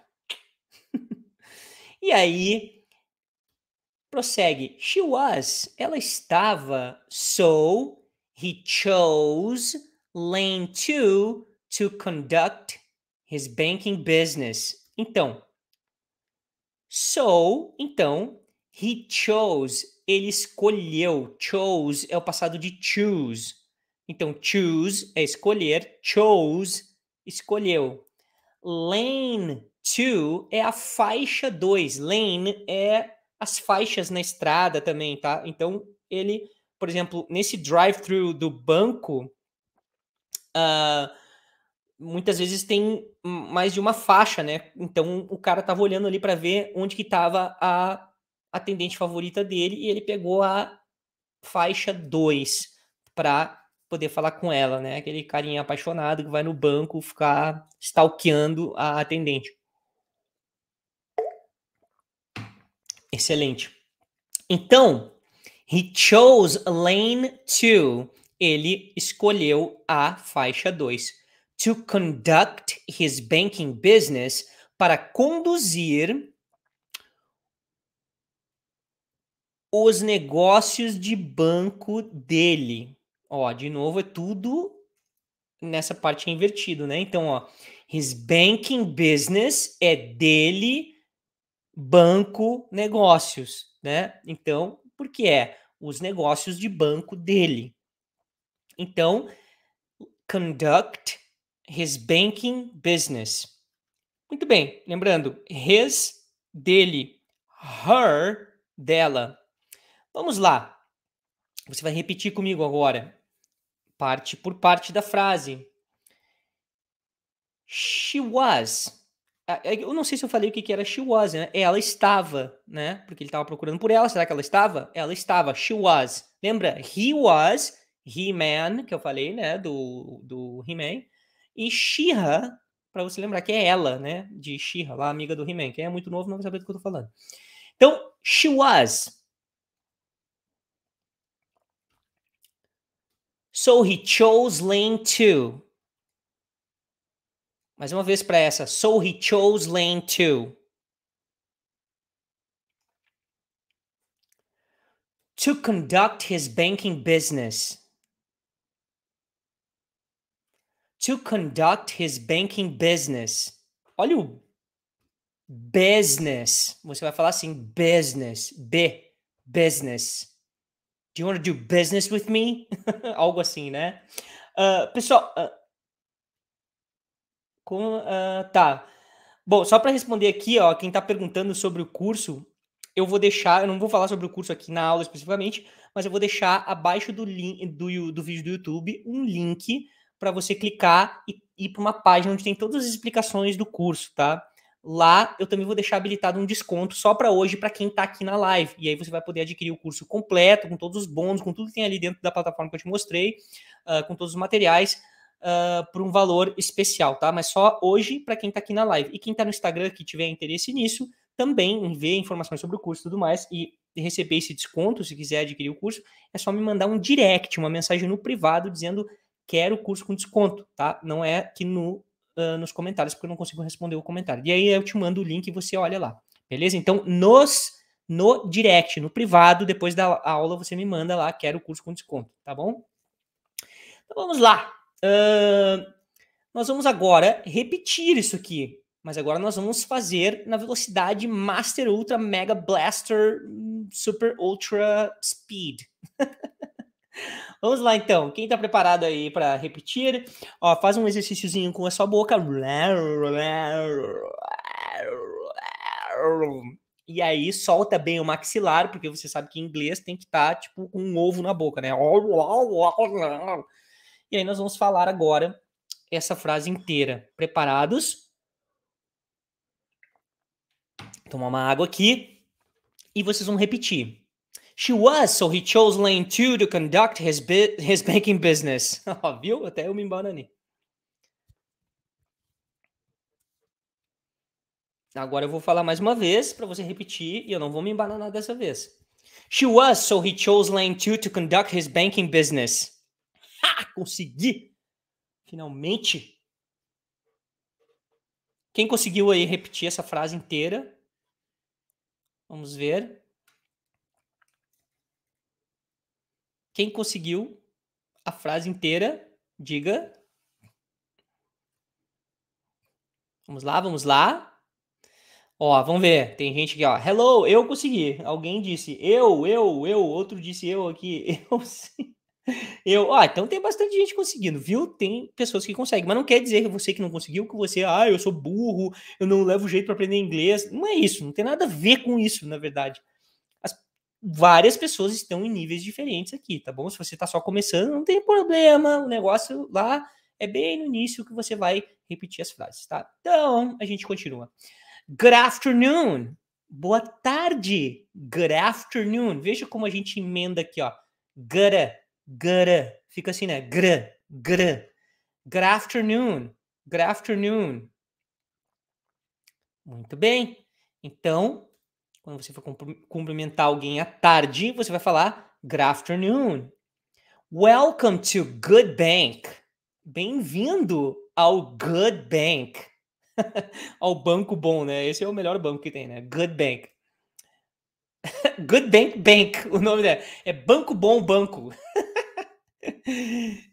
E aí, prossegue. She was, ela estava. So, he chose lane two to conduct his banking business. Então, so, então, he chose, ele escolheu. Chose é o passado de choose. Então, choose é escolher, chose, escolheu. Lane 2 é a faixa 2. Lane é as faixas na estrada também, tá? Então, ele, por exemplo, nesse drive-thru do banco, uh, muitas vezes tem mais de uma faixa, né? Então, o cara tava olhando ali para ver onde que tava a atendente favorita dele e ele pegou a faixa 2 para poder falar com ela, né? Aquele carinha apaixonado que vai no banco ficar stalkeando a atendente. Excelente. Então, he chose lane 2. Ele escolheu a faixa 2. To conduct his banking business. Para conduzir os negócios de banco dele. Ó, de novo, é tudo nessa parte é invertido, né? Então, ó, his banking business é dele banco negócios, né? Então, porque é os negócios de banco dele. Então, conduct his banking business. Muito bem, lembrando, his dele, her dela. Vamos lá. Você vai repetir comigo agora, parte por parte da frase. She was eu não sei se eu falei o que, que era she was, né? Ela estava, né? Porque ele estava procurando por ela. Será que ela estava? Ela estava. She was. Lembra? He was. He-Man, que eu falei, né? Do, do He-Man. E she ha para você lembrar que é ela, né? De she ha lá, amiga do He-Man. Quem é muito novo não vai saber do que eu tô falando. Então, she was. So he chose lane two. Mais uma vez para essa. So he chose lane two. To conduct his banking business. To conduct his banking business. Olha o business. Você vai falar assim, business. B. Business. Do you want to do business with me? Algo assim, né? Uh, pessoal, uh, com, uh, tá. Bom, só para responder aqui, ó, quem está perguntando sobre o curso, eu vou deixar, eu não vou falar sobre o curso aqui na aula especificamente, mas eu vou deixar abaixo do link do, do vídeo do YouTube um link para você clicar e ir para uma página onde tem todas as explicações do curso, tá? Lá eu também vou deixar habilitado um desconto só para hoje para quem está aqui na live. E aí você vai poder adquirir o curso completo, com todos os bônus, com tudo que tem ali dentro da plataforma que eu te mostrei, uh, com todos os materiais uh, por um valor especial, tá? Mas só hoje para quem está aqui na live. E quem está no Instagram que tiver interesse nisso, também em ver informações sobre o curso e tudo mais, e receber esse desconto, se quiser adquirir o curso, é só me mandar um direct, uma mensagem no privado dizendo quero o curso com desconto, tá? Não é que no, uh, nos comentários, porque eu não consigo responder o comentário. E aí eu te mando o link e você olha lá, beleza? Então, nos no direct, no privado, depois da aula, você me manda lá, quero o curso com desconto, tá bom? Então vamos lá. Uh, nós vamos agora repetir isso aqui, mas agora nós vamos fazer na velocidade Master Ultra Mega Blaster hum, Super Ultra Speed. Vamos lá então. Quem está preparado aí para repetir? Ó, faz um exercíciozinho com a sua boca. E aí solta bem o maxilar, porque você sabe que em inglês tem que estar tá, tipo com um ovo na boca, né? E aí nós vamos falar agora essa frase inteira. Preparados? Tomar uma água aqui e vocês vão repetir. She was, so he chose lane two to conduct his, bi his banking business. viu? Até eu me embananei. Agora eu vou falar mais uma vez para você repetir e eu não vou me embananar dessa vez. She was, so he chose lane two to conduct his banking business. Ha! Ah, consegui! Finalmente! Quem conseguiu aí repetir essa frase inteira? Vamos ver. Quem conseguiu a frase inteira, diga. Vamos lá, vamos lá. Ó, vamos ver. Tem gente aqui, ó. Hello, eu consegui. Alguém disse eu, eu, eu. Outro disse eu aqui. Eu sim. Eu, ah, então tem bastante gente conseguindo, viu? Tem pessoas que conseguem, mas não quer dizer que você que não conseguiu, que você, ah, eu sou burro, eu não levo jeito para aprender inglês. Não é isso, não tem nada a ver com isso, na verdade. As, várias pessoas estão em níveis diferentes aqui, tá bom? Se você tá só começando, não tem problema, o negócio lá é bem no início que você vai repetir as frases, tá? Então, a gente continua. Good afternoon. Boa tarde. Good afternoon. Veja como a gente emenda aqui, ó. Good Gra. Fica assim, né? Gra. Gra. Good afternoon. Good afternoon. Muito bem. Então, quando você for cumprimentar alguém à tarde, você vai falar Good afternoon. Welcome to Good Bank. Bem-vindo ao Good Bank. ao banco bom, né? Esse é o melhor banco que tem, né? Good Bank. Good Bank Bank, o nome dela. É Banco Bom Banco.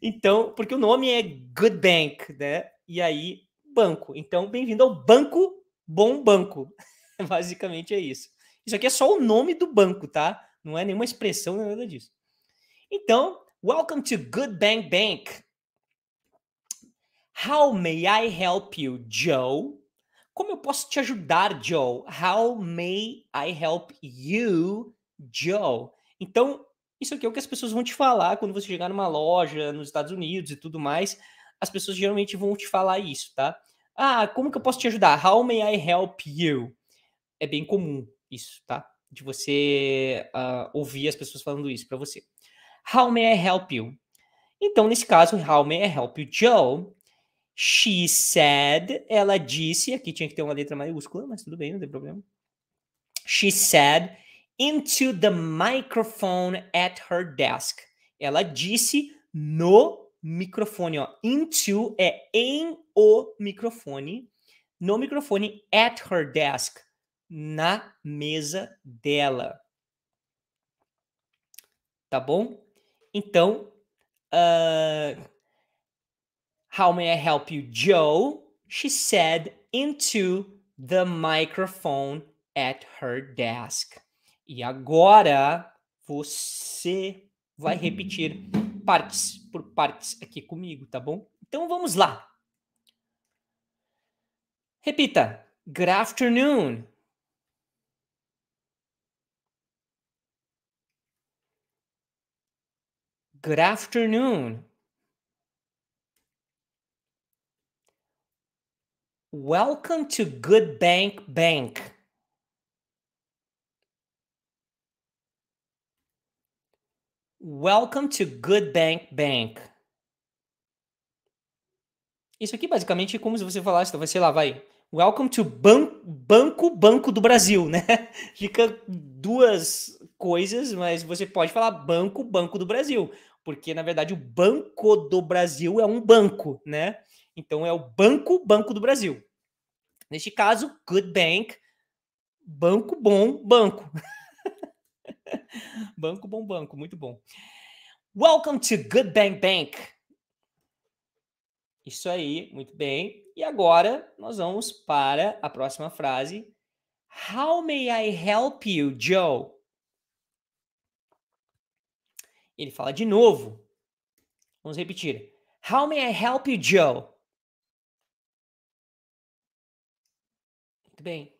então, porque o nome é Good Bank, né? E aí, banco. Então, bem-vindo ao Banco Bom Banco. Basicamente é isso. Isso aqui é só o nome do banco, tá? Não é nenhuma expressão, não nada disso. Então, welcome to Good Bank Bank. How may I help you, Joe? Como eu posso te ajudar, Joe? How may I help you, Joe? Então, isso aqui é o que as pessoas vão te falar quando você chegar numa loja nos Estados Unidos e tudo mais. As pessoas geralmente vão te falar isso, tá? Ah, como que eu posso te ajudar? How may I help you? É bem comum isso, tá? De você uh, ouvir as pessoas falando isso para você. How may I help you? Então, nesse caso, how may I help you, Joe? She said, ela disse, aqui tinha que ter uma letra maiúscula, mas tudo bem, não tem problema. She said into the microphone at her desk. Ela disse no microfone, ó. Into é em o microfone. No microfone at her desk, na mesa dela. Tá bom? Então, uh, how may I help you, Joe? She said into the microphone at her desk. E agora você vai repetir uhum. partes por partes aqui comigo, tá bom? Então vamos lá. Repita. Good afternoon. Good afternoon. Welcome to Good Bank Bank. Welcome to Good Bank Bank. Isso aqui basicamente é como se você falasse, vai sei lá, vai. Welcome to ban Banco Banco do Brasil, né? Fica duas coisas, mas você pode falar Banco Banco do Brasil, porque na verdade o Banco do Brasil é um banco, né? Então é o Banco Banco do Brasil. Neste caso, Good Bank, banco bom, banco. banco bom banco, muito bom. Welcome to Good Bank Bank. Isso aí, muito bem. E agora nós vamos para a próxima frase. How may I help you, Joe? Ele fala de novo. Vamos repetir. How may I help you, Joe? Muito bem.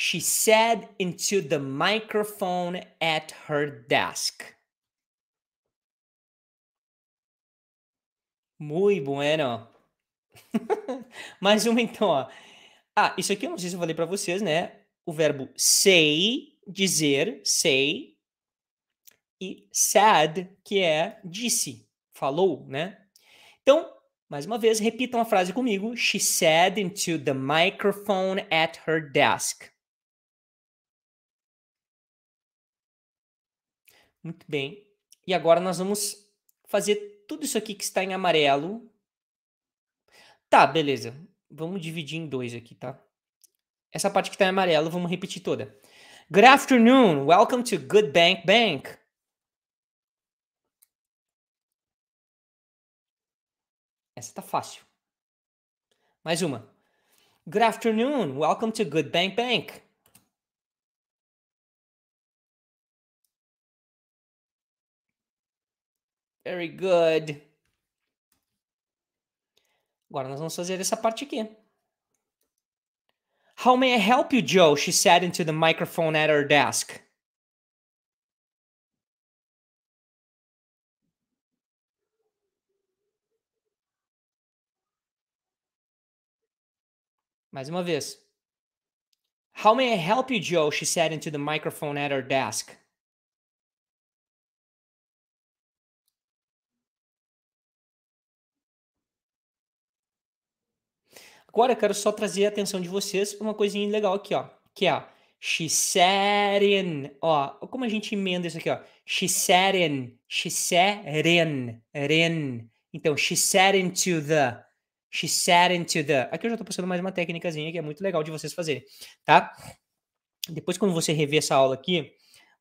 She said into the microphone at her desk. Muy bueno. Mais uma então, ó. Ah, isso aqui eu não sei se eu falei para vocês, né? O verbo say, dizer, say, e said, que é disse, falou, né? Então, mais uma vez, repitam a frase comigo. She said into the microphone at her desk. Muito bem. E agora nós vamos fazer tudo isso aqui que está em amarelo. Tá, beleza. Vamos dividir em dois aqui, tá? Essa parte que está em amarelo, vamos repetir toda. Good afternoon. Welcome to Good Bank Bank. Essa tá fácil. Mais uma. Good afternoon. Welcome to Good Bank Bank. Very good. Agora nós vamos fazer essa parte aqui. How may I help you, Joe? She said into the microphone at her desk. Mais uma vez. How may I help you, Joe? She said into the microphone at her desk. Agora eu quero só trazer a atenção de vocês para uma coisinha legal aqui, ó. Que é, ó, she Ó, como a gente emenda isso aqui, ó. She sat ren She Então, she sat into the. She sat the. Aqui eu já estou passando mais uma técnicazinha que é muito legal de vocês fazerem, tá? Depois, quando você rever essa aula aqui,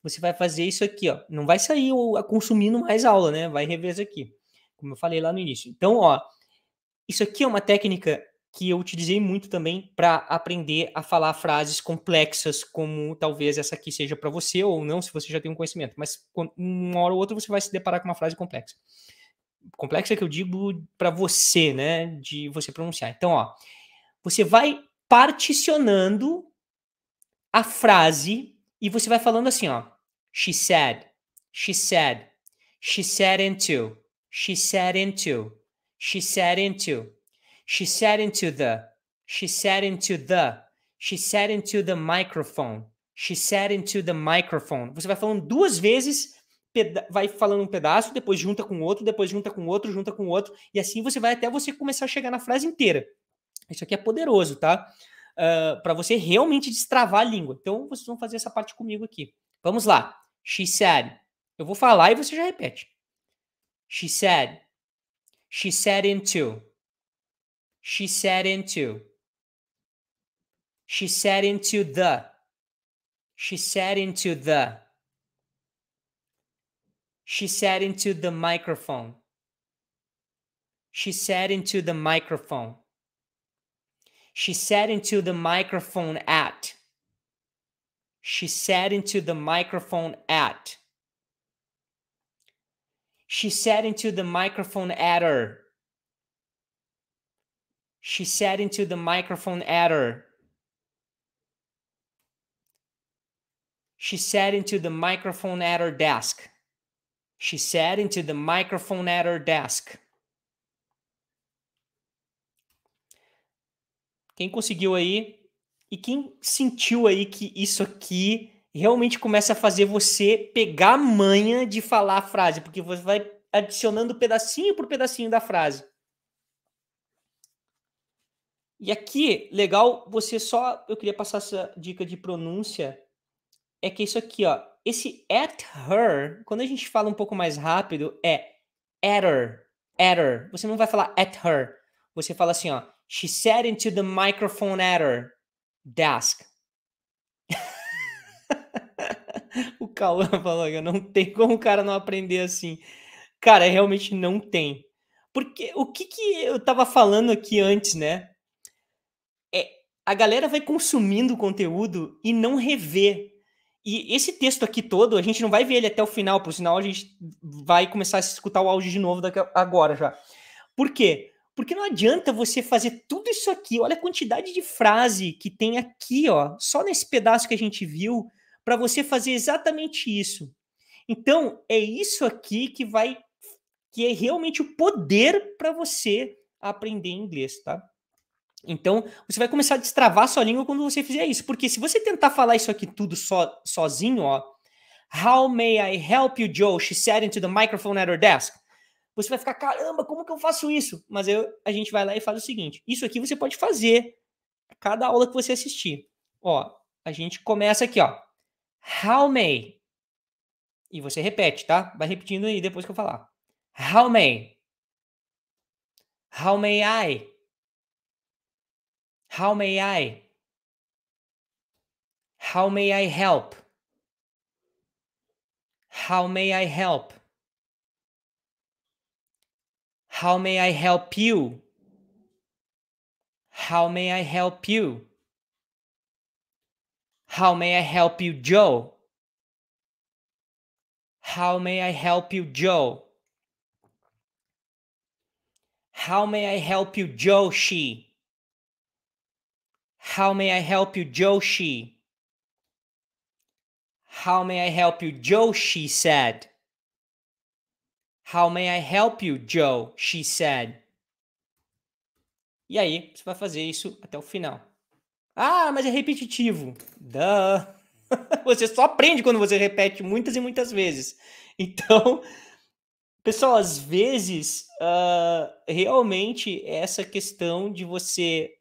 você vai fazer isso aqui, ó. Não vai sair consumindo mais aula, né? Vai rever isso aqui, como eu falei lá no início. Então, ó, isso aqui é uma técnica que eu utilizei muito também para aprender a falar frases complexas, como talvez essa aqui seja para você ou não, se você já tem um conhecimento, mas uma hora ou outra você vai se deparar com uma frase complexa. Complexa que eu digo para você, né, de você pronunciar. Então, ó, você vai particionando a frase e você vai falando assim, ó. She said, she said, she said into, she said into, she said into. She said into the. She said into the. She said into the microphone. She said into the microphone. Você vai falando duas vezes, vai falando um pedaço, depois junta com outro, depois junta com outro, junta com outro, e assim você vai até você começar a chegar na frase inteira. Isso aqui é poderoso, tá? Uh, ah, para você realmente destravar a língua. Então vocês vão fazer essa parte comigo aqui. Vamos lá. She said. Eu vou falar e você já repete. She said. She said into. She sat into. She sat into the. She sat into the. She sat into the microphone. She sat into the microphone. She sat into the microphone at. She sat into the microphone at. She sat into the microphone at her. She said into the microphone at her. She said into the microphone at her desk. She said into the microphone at her desk. Quem conseguiu aí? E quem sentiu aí que isso aqui realmente começa a fazer você pegar a manha de falar a frase, porque você vai adicionando pedacinho por pedacinho da frase. E aqui, legal, você só. Eu queria passar essa dica de pronúncia. É que isso aqui, ó. Esse at her, quando a gente fala um pouco mais rápido, é at her. At her. Você não vai falar at her. Você fala assim, ó. She said into the microphone at her desk. o Cauã falou que não tem como o cara não aprender assim. Cara, realmente não tem. Porque o que, que eu tava falando aqui antes, né? a galera vai consumindo o conteúdo e não revê. E esse texto aqui todo, a gente não vai ver ele até o final, por sinal a gente vai começar a escutar o áudio de novo daqui, agora já. Por quê? Porque não adianta você fazer tudo isso aqui. Olha a quantidade de frase que tem aqui, ó, só nesse pedaço que a gente viu, para você fazer exatamente isso. Então, é isso aqui que vai que é realmente o poder para você aprender inglês, tá? Então, você vai começar a destravar sua língua quando você fizer isso. Porque se você tentar falar isso aqui tudo so, sozinho, ó. How may I help you, Joe? She said into the microphone at her desk. Você vai ficar, caramba, como que eu faço isso? Mas eu, a gente vai lá e faz o seguinte: isso aqui você pode fazer a cada aula que você assistir. Ó, a gente começa aqui, ó. How may? E você repete, tá? Vai repetindo aí depois que eu falar. How may? How may I? How may I? How may I help? How may I help? How may I help you? How may I help you? How may I help you, Joe? How may I help you, Joe? How may I help you, Joe? She. How may I help you, Joshi? How may I help you, Joe? She said. How may I help you, Joe? She said. E aí, você vai fazer isso até o final. Ah, mas é repetitivo. Duh. Você só aprende quando você repete muitas e muitas vezes. Então, pessoal, às vezes, uh, realmente, essa questão de você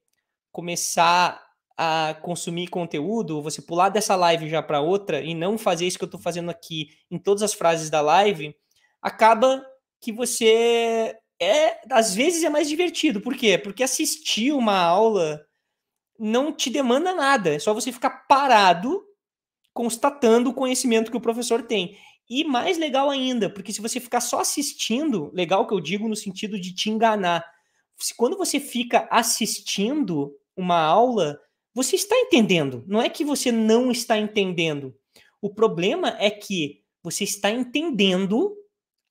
começar a consumir conteúdo, você pular dessa live já para outra e não fazer isso que eu estou fazendo aqui em todas as frases da live, acaba que você é às vezes é mais divertido. Por quê? Porque assistir uma aula não te demanda nada, é só você ficar parado constatando o conhecimento que o professor tem. E mais legal ainda, porque se você ficar só assistindo, legal que eu digo no sentido de te enganar. Quando você fica assistindo, uma aula, você está entendendo. Não é que você não está entendendo. O problema é que você está entendendo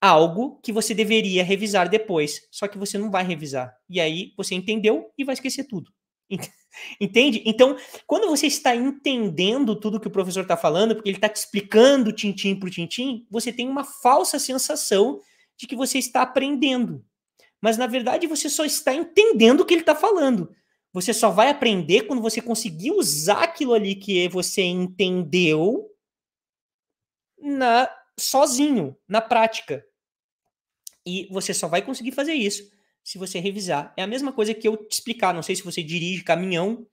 algo que você deveria revisar depois, só que você não vai revisar. E aí você entendeu e vai esquecer tudo. Entende? Então, quando você está entendendo tudo que o professor está falando, porque ele está te explicando tintim por tintim, você tem uma falsa sensação de que você está aprendendo. Mas, na verdade, você só está entendendo o que ele está falando. Você só vai aprender quando você conseguir usar aquilo ali que você entendeu na sozinho, na prática. E você só vai conseguir fazer isso se você revisar. É a mesma coisa que eu te explicar, não sei se você dirige caminhão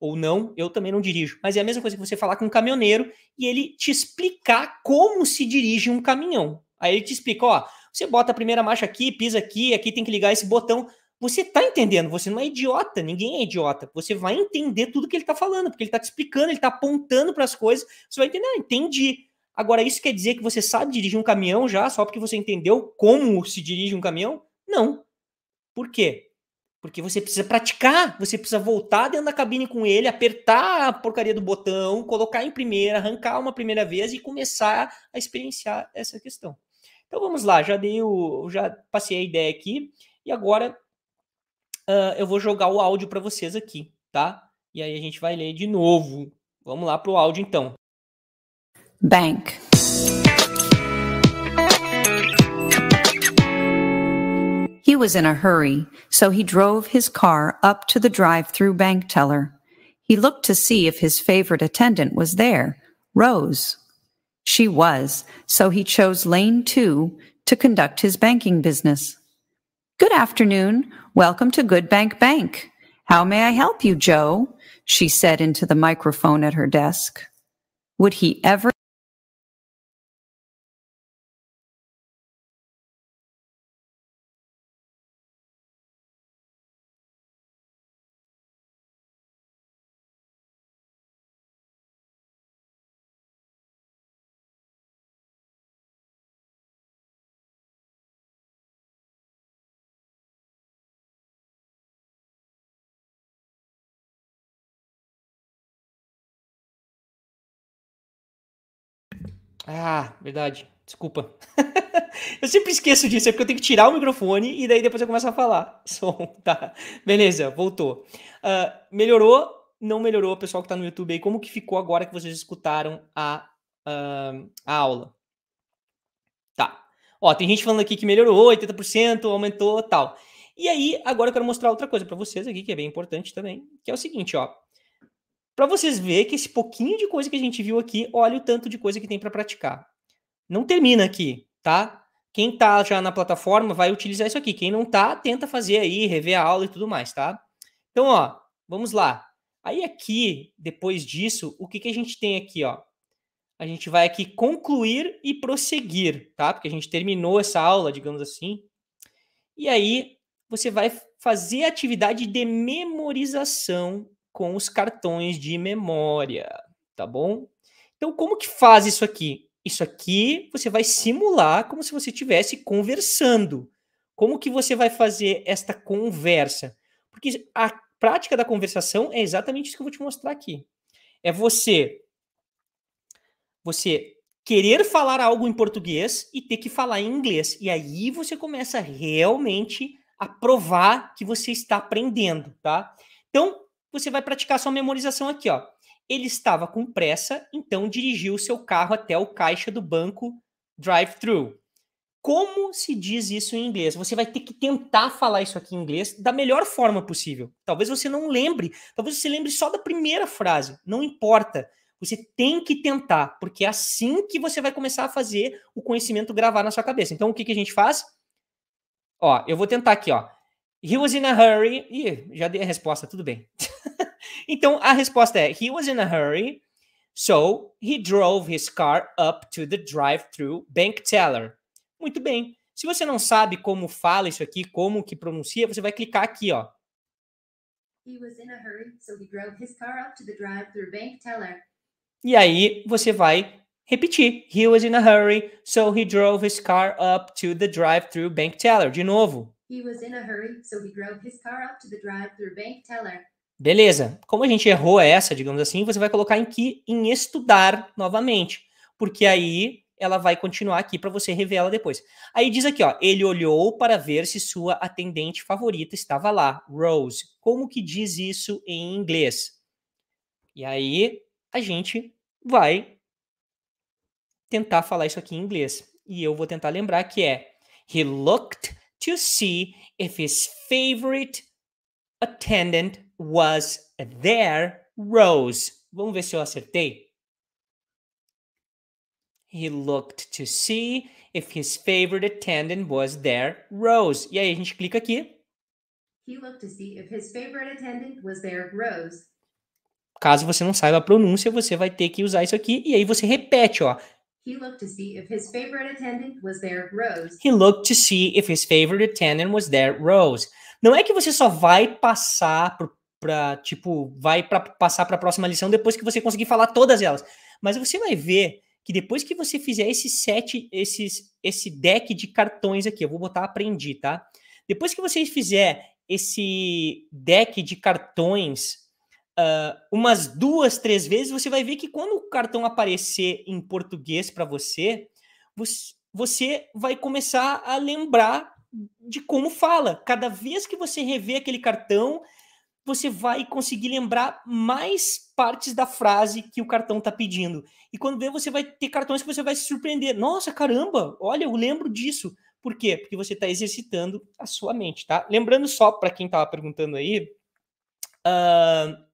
ou não, eu também não dirijo, mas é a mesma coisa que você falar com um caminhoneiro e ele te explicar como se dirige um caminhão. Aí ele te explica, ó, você bota a primeira marcha aqui, pisa aqui, aqui tem que ligar esse botão. Você tá entendendo, você não é idiota, ninguém é idiota. Você vai entender tudo que ele tá falando, porque ele tá te explicando, ele tá apontando para as coisas. Você vai entender, ah, entendi. Agora, isso quer dizer que você sabe dirigir um caminhão já, só porque você entendeu como se dirige um caminhão? Não. Por quê? Porque você precisa praticar, você precisa voltar dentro da cabine com ele, apertar a porcaria do botão, colocar em primeira, arrancar uma primeira vez e começar a experienciar essa questão. Então vamos lá, já dei o, já passei a ideia aqui e agora uh, eu vou jogar o áudio para vocês aqui, tá? E aí a gente vai ler de novo. Vamos lá para o áudio então. Bank. He was in a hurry, so he drove his car up to the drive-through bank teller. He looked to see if his favorite attendant was there, Rose. She was, so he chose lane two to conduct his banking business. Good afternoon. Welcome to Good Bank Bank. How may I help you, Joe? She said into the microphone at her desk. Would he ever Ah, verdade. Desculpa. eu sempre esqueço disso, é porque eu tenho que tirar o microfone e daí depois eu começo a falar. Som, tá. Beleza, voltou. Uh, melhorou? Não melhorou, pessoal que tá no YouTube aí. Como que ficou agora que vocês escutaram a, uh, a aula? Tá. Ó, tem gente falando aqui que melhorou, 80%, aumentou, tal. E aí, agora eu quero mostrar outra coisa para vocês aqui, que é bem importante também, que é o seguinte, ó. Para vocês verem que esse pouquinho de coisa que a gente viu aqui, olha o tanto de coisa que tem para praticar. Não termina aqui, tá? Quem tá já na plataforma vai utilizar isso aqui. Quem não tá, tenta fazer aí, rever a aula e tudo mais, tá? Então, ó, vamos lá. Aí aqui, depois disso, o que, que a gente tem aqui, ó? A gente vai aqui concluir e prosseguir, tá? Porque a gente terminou essa aula, digamos assim. E aí, você vai fazer a atividade de memorização com os cartões de memória, tá bom? Então, como que faz isso aqui? Isso aqui você vai simular como se você estivesse conversando. Como que você vai fazer esta conversa? Porque a prática da conversação é exatamente isso que eu vou te mostrar aqui. É você você querer falar algo em português e ter que falar em inglês. E aí você começa realmente a provar que você está aprendendo, tá? Então, você vai praticar sua memorização aqui, ó. Ele estava com pressa, então dirigiu seu carro até o caixa do banco drive-thru. Como se diz isso em inglês? Você vai ter que tentar falar isso aqui em inglês da melhor forma possível. Talvez você não lembre, talvez você lembre só da primeira frase, não importa. Você tem que tentar, porque é assim que você vai começar a fazer o conhecimento gravar na sua cabeça. Então, o que, que a gente faz? Ó, eu vou tentar aqui, ó. He was in a hurry. Ih, já dei a resposta, tudo bem. Então a resposta é: He was in a hurry, so he drove his car up to the drive-thru bank teller. Muito bem. Se você não sabe como fala isso aqui, como que pronuncia, você vai clicar aqui, ó. He was in a hurry, so he drove his car up to the drive-thru bank teller. E aí você vai repetir. He was in a hurry, so he drove his car up to the drive-thru bank teller. De novo. He was in a hurry, so he drove his car up to the drive-thru bank teller. Beleza. Como a gente errou essa, digamos assim, você vai colocar em que em estudar novamente, porque aí ela vai continuar aqui para você rever ela depois. Aí diz aqui, ó, ele olhou para ver se sua atendente favorita estava lá, Rose. Como que diz isso em inglês? E aí a gente vai tentar falar isso aqui em inglês. E eu vou tentar lembrar que é He looked to see if his favorite attendant was their rose. Vamos ver se eu acertei. He looked to see if his favorite attendant was there, Rose. E aí a gente clica aqui. He looked to see if his favorite attendant was there, Rose. Caso você não saiba a pronúncia, você vai ter que usar isso aqui e aí você repete, ó. He looked to see if his favorite attendant was there, Rose. He looked to see if his favorite attendant was there, Rose. Não é que você só vai passar por para tipo, vai para passar para a próxima lição depois que você conseguir falar todas elas. Mas você vai ver que depois que você fizer esse set, esses, esse deck de cartões aqui, eu vou botar aprendi, tá? Depois que você fizer esse deck de cartões uh, umas duas, três vezes, você vai ver que quando o cartão aparecer em português para você, você vai começar a lembrar de como fala. Cada vez que você rever aquele cartão, você vai conseguir lembrar mais partes da frase que o cartão está pedindo. E quando vê, você vai ter cartões que você vai se surpreender. Nossa, caramba, olha, eu lembro disso. Por quê? Porque você está exercitando a sua mente, tá? Lembrando só para quem estava perguntando aí, uh,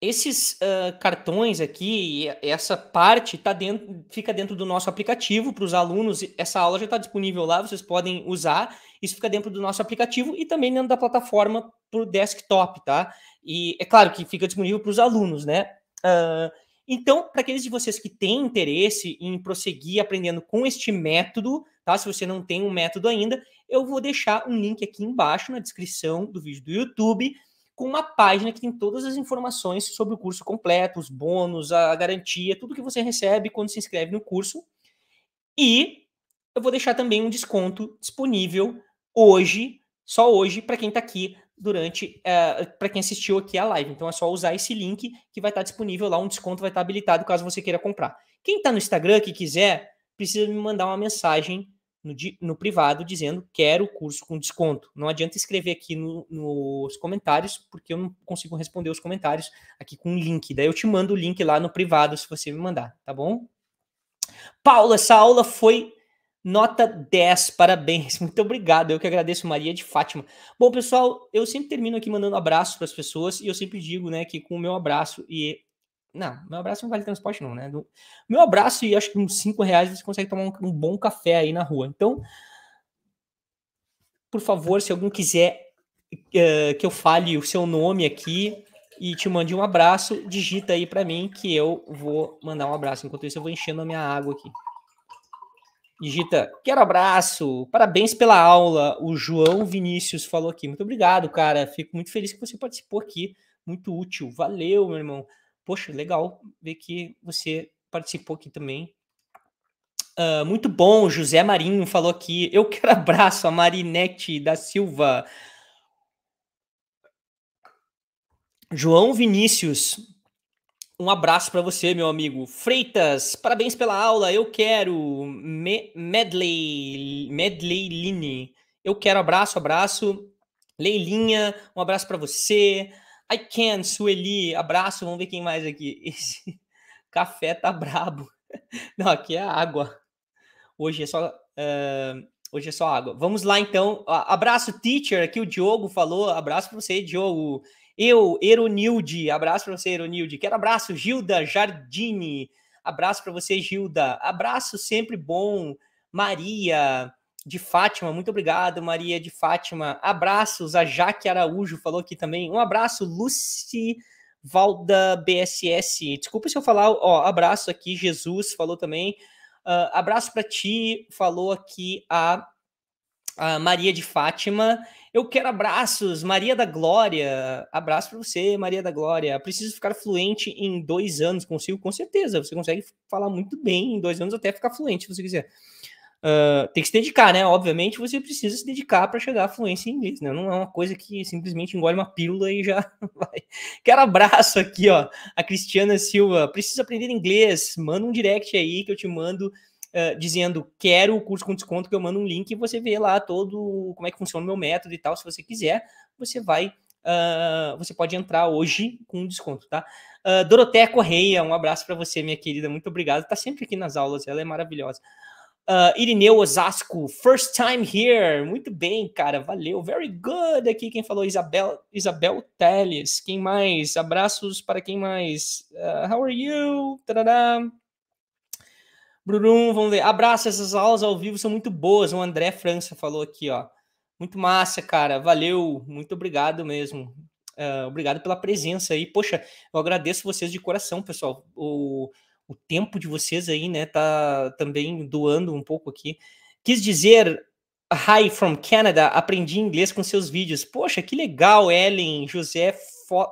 esses uh, cartões aqui, essa parte tá dentro, fica dentro do nosso aplicativo para os alunos. Essa aula já está disponível lá, vocês podem usar. Isso fica dentro do nosso aplicativo e também dentro da plataforma para o desktop, tá? E é claro que fica disponível para os alunos, né? Uh, então, para aqueles de vocês que têm interesse em prosseguir aprendendo com este método, tá? Se você não tem um método ainda, eu vou deixar um link aqui embaixo na descrição do vídeo do YouTube com uma página que tem todas as informações sobre o curso completo, os bônus, a garantia, tudo que você recebe quando se inscreve no curso. E eu vou deixar também um desconto disponível hoje, só hoje, para quem está aqui durante, é, eh, para quem assistiu aqui a live. Então é só usar esse link que vai estar tá disponível lá, um desconto vai estar tá habilitado caso você queira comprar. Quem está no Instagram, que quiser, precisa me mandar uma mensagem no, no privado dizendo quero o curso com desconto. Não adianta escrever aqui no, nos comentários, porque eu não consigo responder os comentários aqui com um link. Daí eu te mando o link lá no privado se você me mandar, tá bom? Paula, essa aula foi Nota 10, parabéns. Muito obrigado. Eu que agradeço, Maria de Fátima. Bom, pessoal, eu sempre termino aqui mandando abraços para as pessoas e eu sempre digo, né, que com o meu abraço e não, meu abraço não vale transporte, não, né? Do, meu abraço e acho que uns 5 reais você consegue tomar um, um, bom café aí na rua. Então, por favor, se algum quiser uh, que eu fale o seu nome aqui e te mande um abraço, digita aí para mim que eu vou mandar um abraço. Enquanto isso, eu vou enchendo a minha água aqui. Digita, quero abraço, parabéns pela aula. O João Vinícius falou aqui. Muito obrigado, cara. Fico muito feliz que você participou aqui. Muito útil. Valeu, meu irmão. Poxa, legal ver que você participou aqui também. Uh, muito bom, José Marinho falou aqui. Eu quero abraço a Marinete da Silva. João Vinícius, um abraço para você, meu amigo. Freitas, parabéns pela aula. Eu quero. Me Medley, Medley Line. Eu quero abraço, abraço. Leilinha, um abraço para você. I can, Sueli, abraço, vamos ver quem mais aqui. Esse café tá brabo. Não, aqui é água. Hoje é só. Uh, hoje é só água. Vamos lá então. Abraço, teacher. Aqui o Diogo falou. Abraço para você, Diogo. Eu, Eronilde. Abraço para você, Eronilde. Quero abraço, Gilda Jardini. Abraço para você, Gilda. Abraço sempre bom. Maria de Fátima, muito obrigado, Maria de Fátima. Abraços a Jaque Araújo, falou aqui também. Um abraço, Lucy Valda BSS. Desculpa se eu falar, ó, abraço aqui, Jesus falou também. Uh, abraço para ti, falou aqui a, a, Maria de Fátima. Eu quero abraços, Maria da Glória. Abraço para você, Maria da Glória. Preciso ficar fluente em dois anos, consigo? Com certeza, você consegue falar muito bem em dois anos, até ficar fluente se você quiser. Uh, tem que se dedicar, né? Obviamente você precisa se dedicar para chegar à fluência em inglês, né? Não é uma coisa que simplesmente engole uma pílula e já vai. Quero abraço aqui, ó. A Cristiana Silva, precisa aprender inglês. Manda um direct aí que eu te mando uh, dizendo quero o curso com desconto, que eu mando um link e você vê lá todo como é que funciona o meu método e tal. Se você quiser, você vai Uh, você pode entrar hoje com desconto, tá? Uh, Doroteia Correia, um abraço para você, minha querida. Muito obrigado. Tá sempre aqui nas aulas, ela é maravilhosa. Uh, Irineu Osasco, first time here. Muito bem, cara, valeu. Very good aqui quem falou, Isabel, Isabel Teles. Quem mais? Abraços para quem mais? Uh, how are you? Tadadá. Brurum, vamos ver. Abraço, essas aulas ao vivo são muito boas. O André França falou aqui, ó. Muito massa, cara, valeu. Muito obrigado mesmo. Uh, obrigado pela presença aí. Poxa, eu agradeço vocês de coração, pessoal. O o tempo de vocês aí, né? Tá também doando um pouco aqui. Quis dizer hi from Canada, aprendi inglês com seus vídeos. Poxa, que legal, Ellen, José Fo...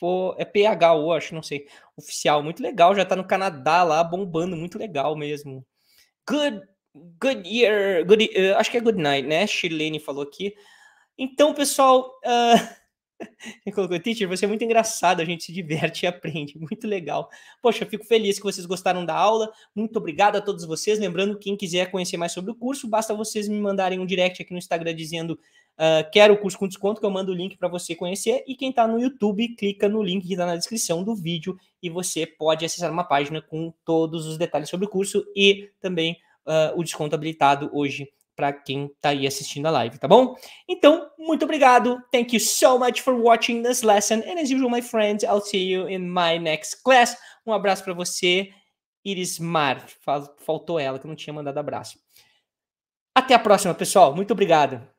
Fo... é PHO, acho, não sei, oficial, muito legal, já tá no Canadá lá, bombando, muito legal mesmo. Good good year, good, uh, acho que é good night, né? Chilene falou aqui. Então, pessoal, uh... Ele colocou, teacher, você é muito engraçado, a gente se diverte e aprende, muito legal. Poxa, fico feliz que vocês gostaram da aula, muito obrigado a todos vocês. Lembrando, quem quiser conhecer mais sobre o curso, basta vocês me mandarem um direct aqui no Instagram dizendo uh, quero o curso com desconto, que eu mando o link para você conhecer. E quem está no YouTube, clica no link que está na descrição do vídeo e você pode acessar uma página com todos os detalhes sobre o curso e também uh, o desconto habilitado hoje para quem está aí assistindo a live, tá bom? Então, muito obrigado. Thank you so much for watching this lesson. And as usual, my friends, I'll see you in my next class. Um abraço para você, Iris Mar. Faltou ela que eu não tinha mandado abraço. Até a próxima, pessoal. Muito obrigado.